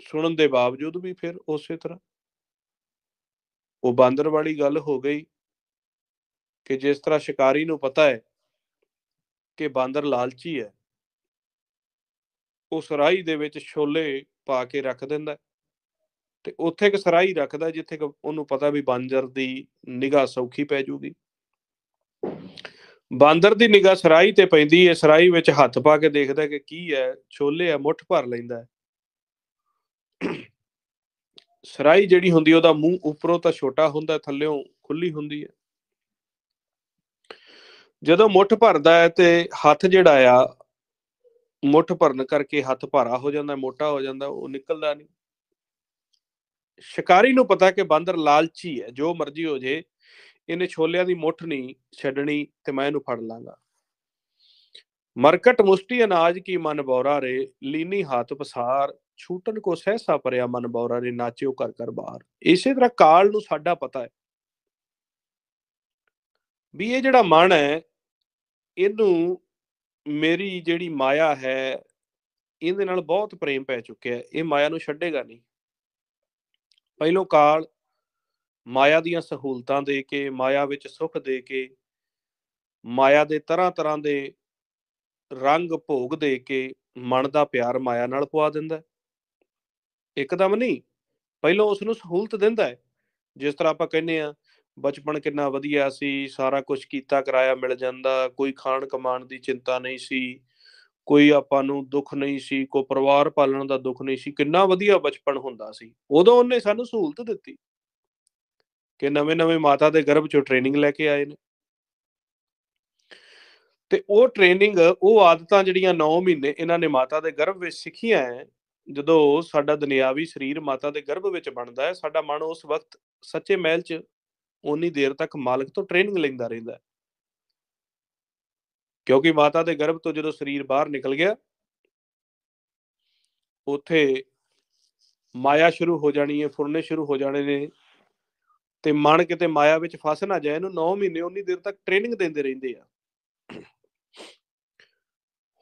ਸੁਣਨ ਦੇ ਬਾਵਜੂਦ ਵੀ ਫਿਰ ਉਸੇ ਤਰ੍ਹਾਂ ਉਹ ਬਾਂਦਰ ਵਾਲੀ ਗੱਲ ਹੋ ਗਈ ਕਿ ਜਿਸ ਤਰ੍ਹਾਂ ਸ਼ਿਕਾਰੀ ਨੂੰ ਪਤਾ ਹੈ ਕਿ ਬਾਂਦਰ ਲਾਲਚੀ ਹੈ ਉਹ ਸਰਾਈ ਦੇ ਵਿੱਚ ਛੋਲੇ ਪਾ ਕੇ ਰੱਖ ਦਿੰਦਾ ਤੇ ਉੱਥੇ ਇੱਕ ਸਰਾਈ ਰੱਖਦਾ ਜਿੱਥੇ ਉਹਨੂੰ ਪਤਾ ਵੀ ਬਾਂਦਰ ਦੀ ਨਿਗਾਹ ਸੌਖੀ ਪੈ ਜੂਗੀ ਬਾਂਦਰ ਦੀ ਨਿਗਾਹ ਸਰਾਈ ਤੇ ਪੈਂਦੀ ਹੈ ਸਰਾਈ ਵਿੱਚ ਹੱਥ ਪਾ ਕੇ ਦੇਖਦਾ ਕਿ ਕੀ ਹੈ ਛੋਲੇ ਆ ਮੁੱਠ ਭਰ ਲੈਂਦਾ ਸਰਾਈ ਜਿਹੜੀ ਹੁੰਦੀ ਉਹਦਾ ਮੂੰਹ ਉੱਪਰੋਂ ਤਾਂ ਛੋਟਾ ਹੁੰਦਾ ਥੱਲੇੋਂ ਖੁੱਲੀ ਹੁੰਦੀ ਹੈ ਜਦੋਂ ਮੁੱਠ ਭਰਦਾ ਹੈ ਤੇ ਹੱਥ ਜਿਹੜਾ ਆ ਮੁੱਠ ਭਰਨ ਕਰਕੇ ਹੱਥ ਭਾਰਾ ਹੋ ਜਾਂਦਾ ਮੋਟਾ ਹੋ ਜਾਂਦਾ ਉਹ ਨਿਕਲਦਾ ਨਹੀਂ ਸ਼ਿਕਾਰੀ ਨੂੰ ਪਤਾ ਕਿ ਬਾਂਦਰ ਲਾਲਚੀ ਹੈ ਜੋ ਮਰਜ਼ੀ ਹੋ ਜੇ ਇਹਨੇ ਛੋਲਿਆਂ ਦੀ ਮੁੱਠ ਨਹੀਂ ਛੱਡਣੀ ਤੇ ਮੈਂ ਇਹਨੂੰ ਫੜ ਲਾਂਗਾ ਮਰਕਟ ਮੁਸਤੀ ਅਨਾਜ ਕੀ ਮਨ ਬੌਰਾ ਰੇ ਲੀਨੀ ਹੱਥ ਪਸਾਰ ਛੂਟਣ ਕੋ ਸਹਿਸਾ ਪਰਿਆ ਮਨ ਬੌਰਾ ਰੇ ਨਾਚਿਓ ਕਰ ਕਰ ਬਾਹਰ ਇਸੇ ਤਰ੍ਹਾਂ ਕਾਲ ਨੂੰ ਸਾਡਾ ਪਤਾ ਹੈ ਵੀ ਇਹ ਜਿਹੜਾ ਮਨ ਹੈ ਇਹਨੂੰ ਮੇਰੀ ਜਿਹੜੀ ਮਾਇਆ ਹੈ ਇਹਦੇ ਨਾਲ ਬਹੁਤ ਪ੍ਰੇਮ ਪੈ ਚੁੱਕਿਆ ਹੈ ਇਹ ਮਾਇਆ ਨੂੰ ਛੱਡੇਗਾ ਨਹੀਂ ਪਹਿਲੋ ਕਾਲ ਮਾਇਆ ਦੀਆਂ ਸਹੂਲਤਾਂ ਦੇ ਕੇ ਮਾਇਆ ਵਿੱਚ ਸੁੱਖ ਦੇ ਕੇ ਮਾਇਆ ਦੇ ਤਰ੍ਹਾਂ ਤਰ੍ਹਾਂ ਦੇ ਰੰਗ ਭੋਗ ਦੇ ਕੇ ਮਨ ਦਾ ਪਿਆਰ ਮਾਇਆ ਨਾਲ ਪਵਾ ਦਿੰਦਾ ਇੱਕਦਮ ਨਹੀਂ ਪਹਿਲੋ ਉਸ ਨੂੰ ਸਹੂਲਤ ਦਿੰਦਾ ਹੈ ਜਿਸ ਤਰ੍ਹਾਂ ਆਪਾਂ ਕਹਿੰਦੇ ਆ ਬਚਪਨ ਕਿੰਨਾ ਵਧੀਆ ਸੀ ਸਾਰਾ ਕੁਝ ਕੀਤਾ ਕਰਾਇਆ ਮਿਲ ਜਾਂਦਾ ਕੋਈ ਖਾਣ ਕਮਾਣ ਦੀ ਚਿੰਤਾ ਨਹੀਂ ਸੀ ਕੋਈ ਆਪਾਂ ਨੂੰ ਦੁੱਖ ਨਹੀਂ ਸੀ ਕੋ ਪਰਿਵਾਰ ਪਾਲਣ ਦਾ ਦੁੱਖ ਨਹੀਂ ਸੀ ਕਿੰਨਾ ਵਧੀਆ ਬਚਪਨ ਹੁੰਦਾ ਸੀ ਉਦੋਂ ਉਹਨੇ ਸਾਨੂੰ ਸਹੂਲਤ ਦਿੱਤੀ ਕਿ ਨਵੇਂ-ਨਵੇਂ ਮਾਤਾ ਦੇ ਗਰਭ ਚੋਂ ਟ੍ਰੇਨਿੰਗ ਲੈ ਕੇ ਆਏ ਨੇ ਤੇ ਉਹ ਟ੍ਰੇਨਿੰਗ ਉਹ ਆਦਤਾਂ ਜਿਹੜੀਆਂ 9 ਮਹੀਨੇ ਇਹਨਾਂ ਨੇ ਮਾਤਾ ਦੇ ਗਰਭ ਵਿੱਚ ਸਿੱਖੀਆਂ ਜਦੋਂ ਸਾਡਾ ਦੁਨਿਆਵੀ ਸਰੀਰ ਮਾਤਾ ਦੇ ਗਰਭ ਵਿੱਚ ਬਣਦਾ ਹੈ ਸਾਡਾ ਮਨ ਉਸ ਵਕਤ ਸੱਚੇ ਮਹਿਲ 'ਚ ਉਨੀ ਦੇਰ ਤੱਕ ਮਾਲਕ ਤੋਂ ਟ੍ਰੇਨਿੰਗ ਲੈਂਦਾ ਰਹਿੰਦਾ ਹੈ ਕਿਉਂਕਿ ਮਾਤਾ ਦੇ ਗਰਭ ਤੋਂ ਜਦੋਂ ਸਰੀਰ ਬਾਹਰ ਨਿਕਲ ਗਿਆ ਉਥੇ ਮਾਇਆ ਸ਼ੁਰੂ ਹੋ ਜਾਣੀ ਹੈ ਫੁਰਨੇ ਸ਼ੁਰੂ ਹੋ ਜਾਣੇ ਨੇ ਤੇ ਮਨ ਕਿਤੇ ਮਾਇਆ ਵਿੱਚ ਫਸ ਨਾ ਜਾਏ ਇਹਨੂੰ 9 ਮਹੀਨੇ ਉਨੀ ਦੇਰ ਤੱਕ ਟ੍ਰੇਨਿੰਗ ਦਿੰਦੇ ਰਹਿੰਦੇ ਆ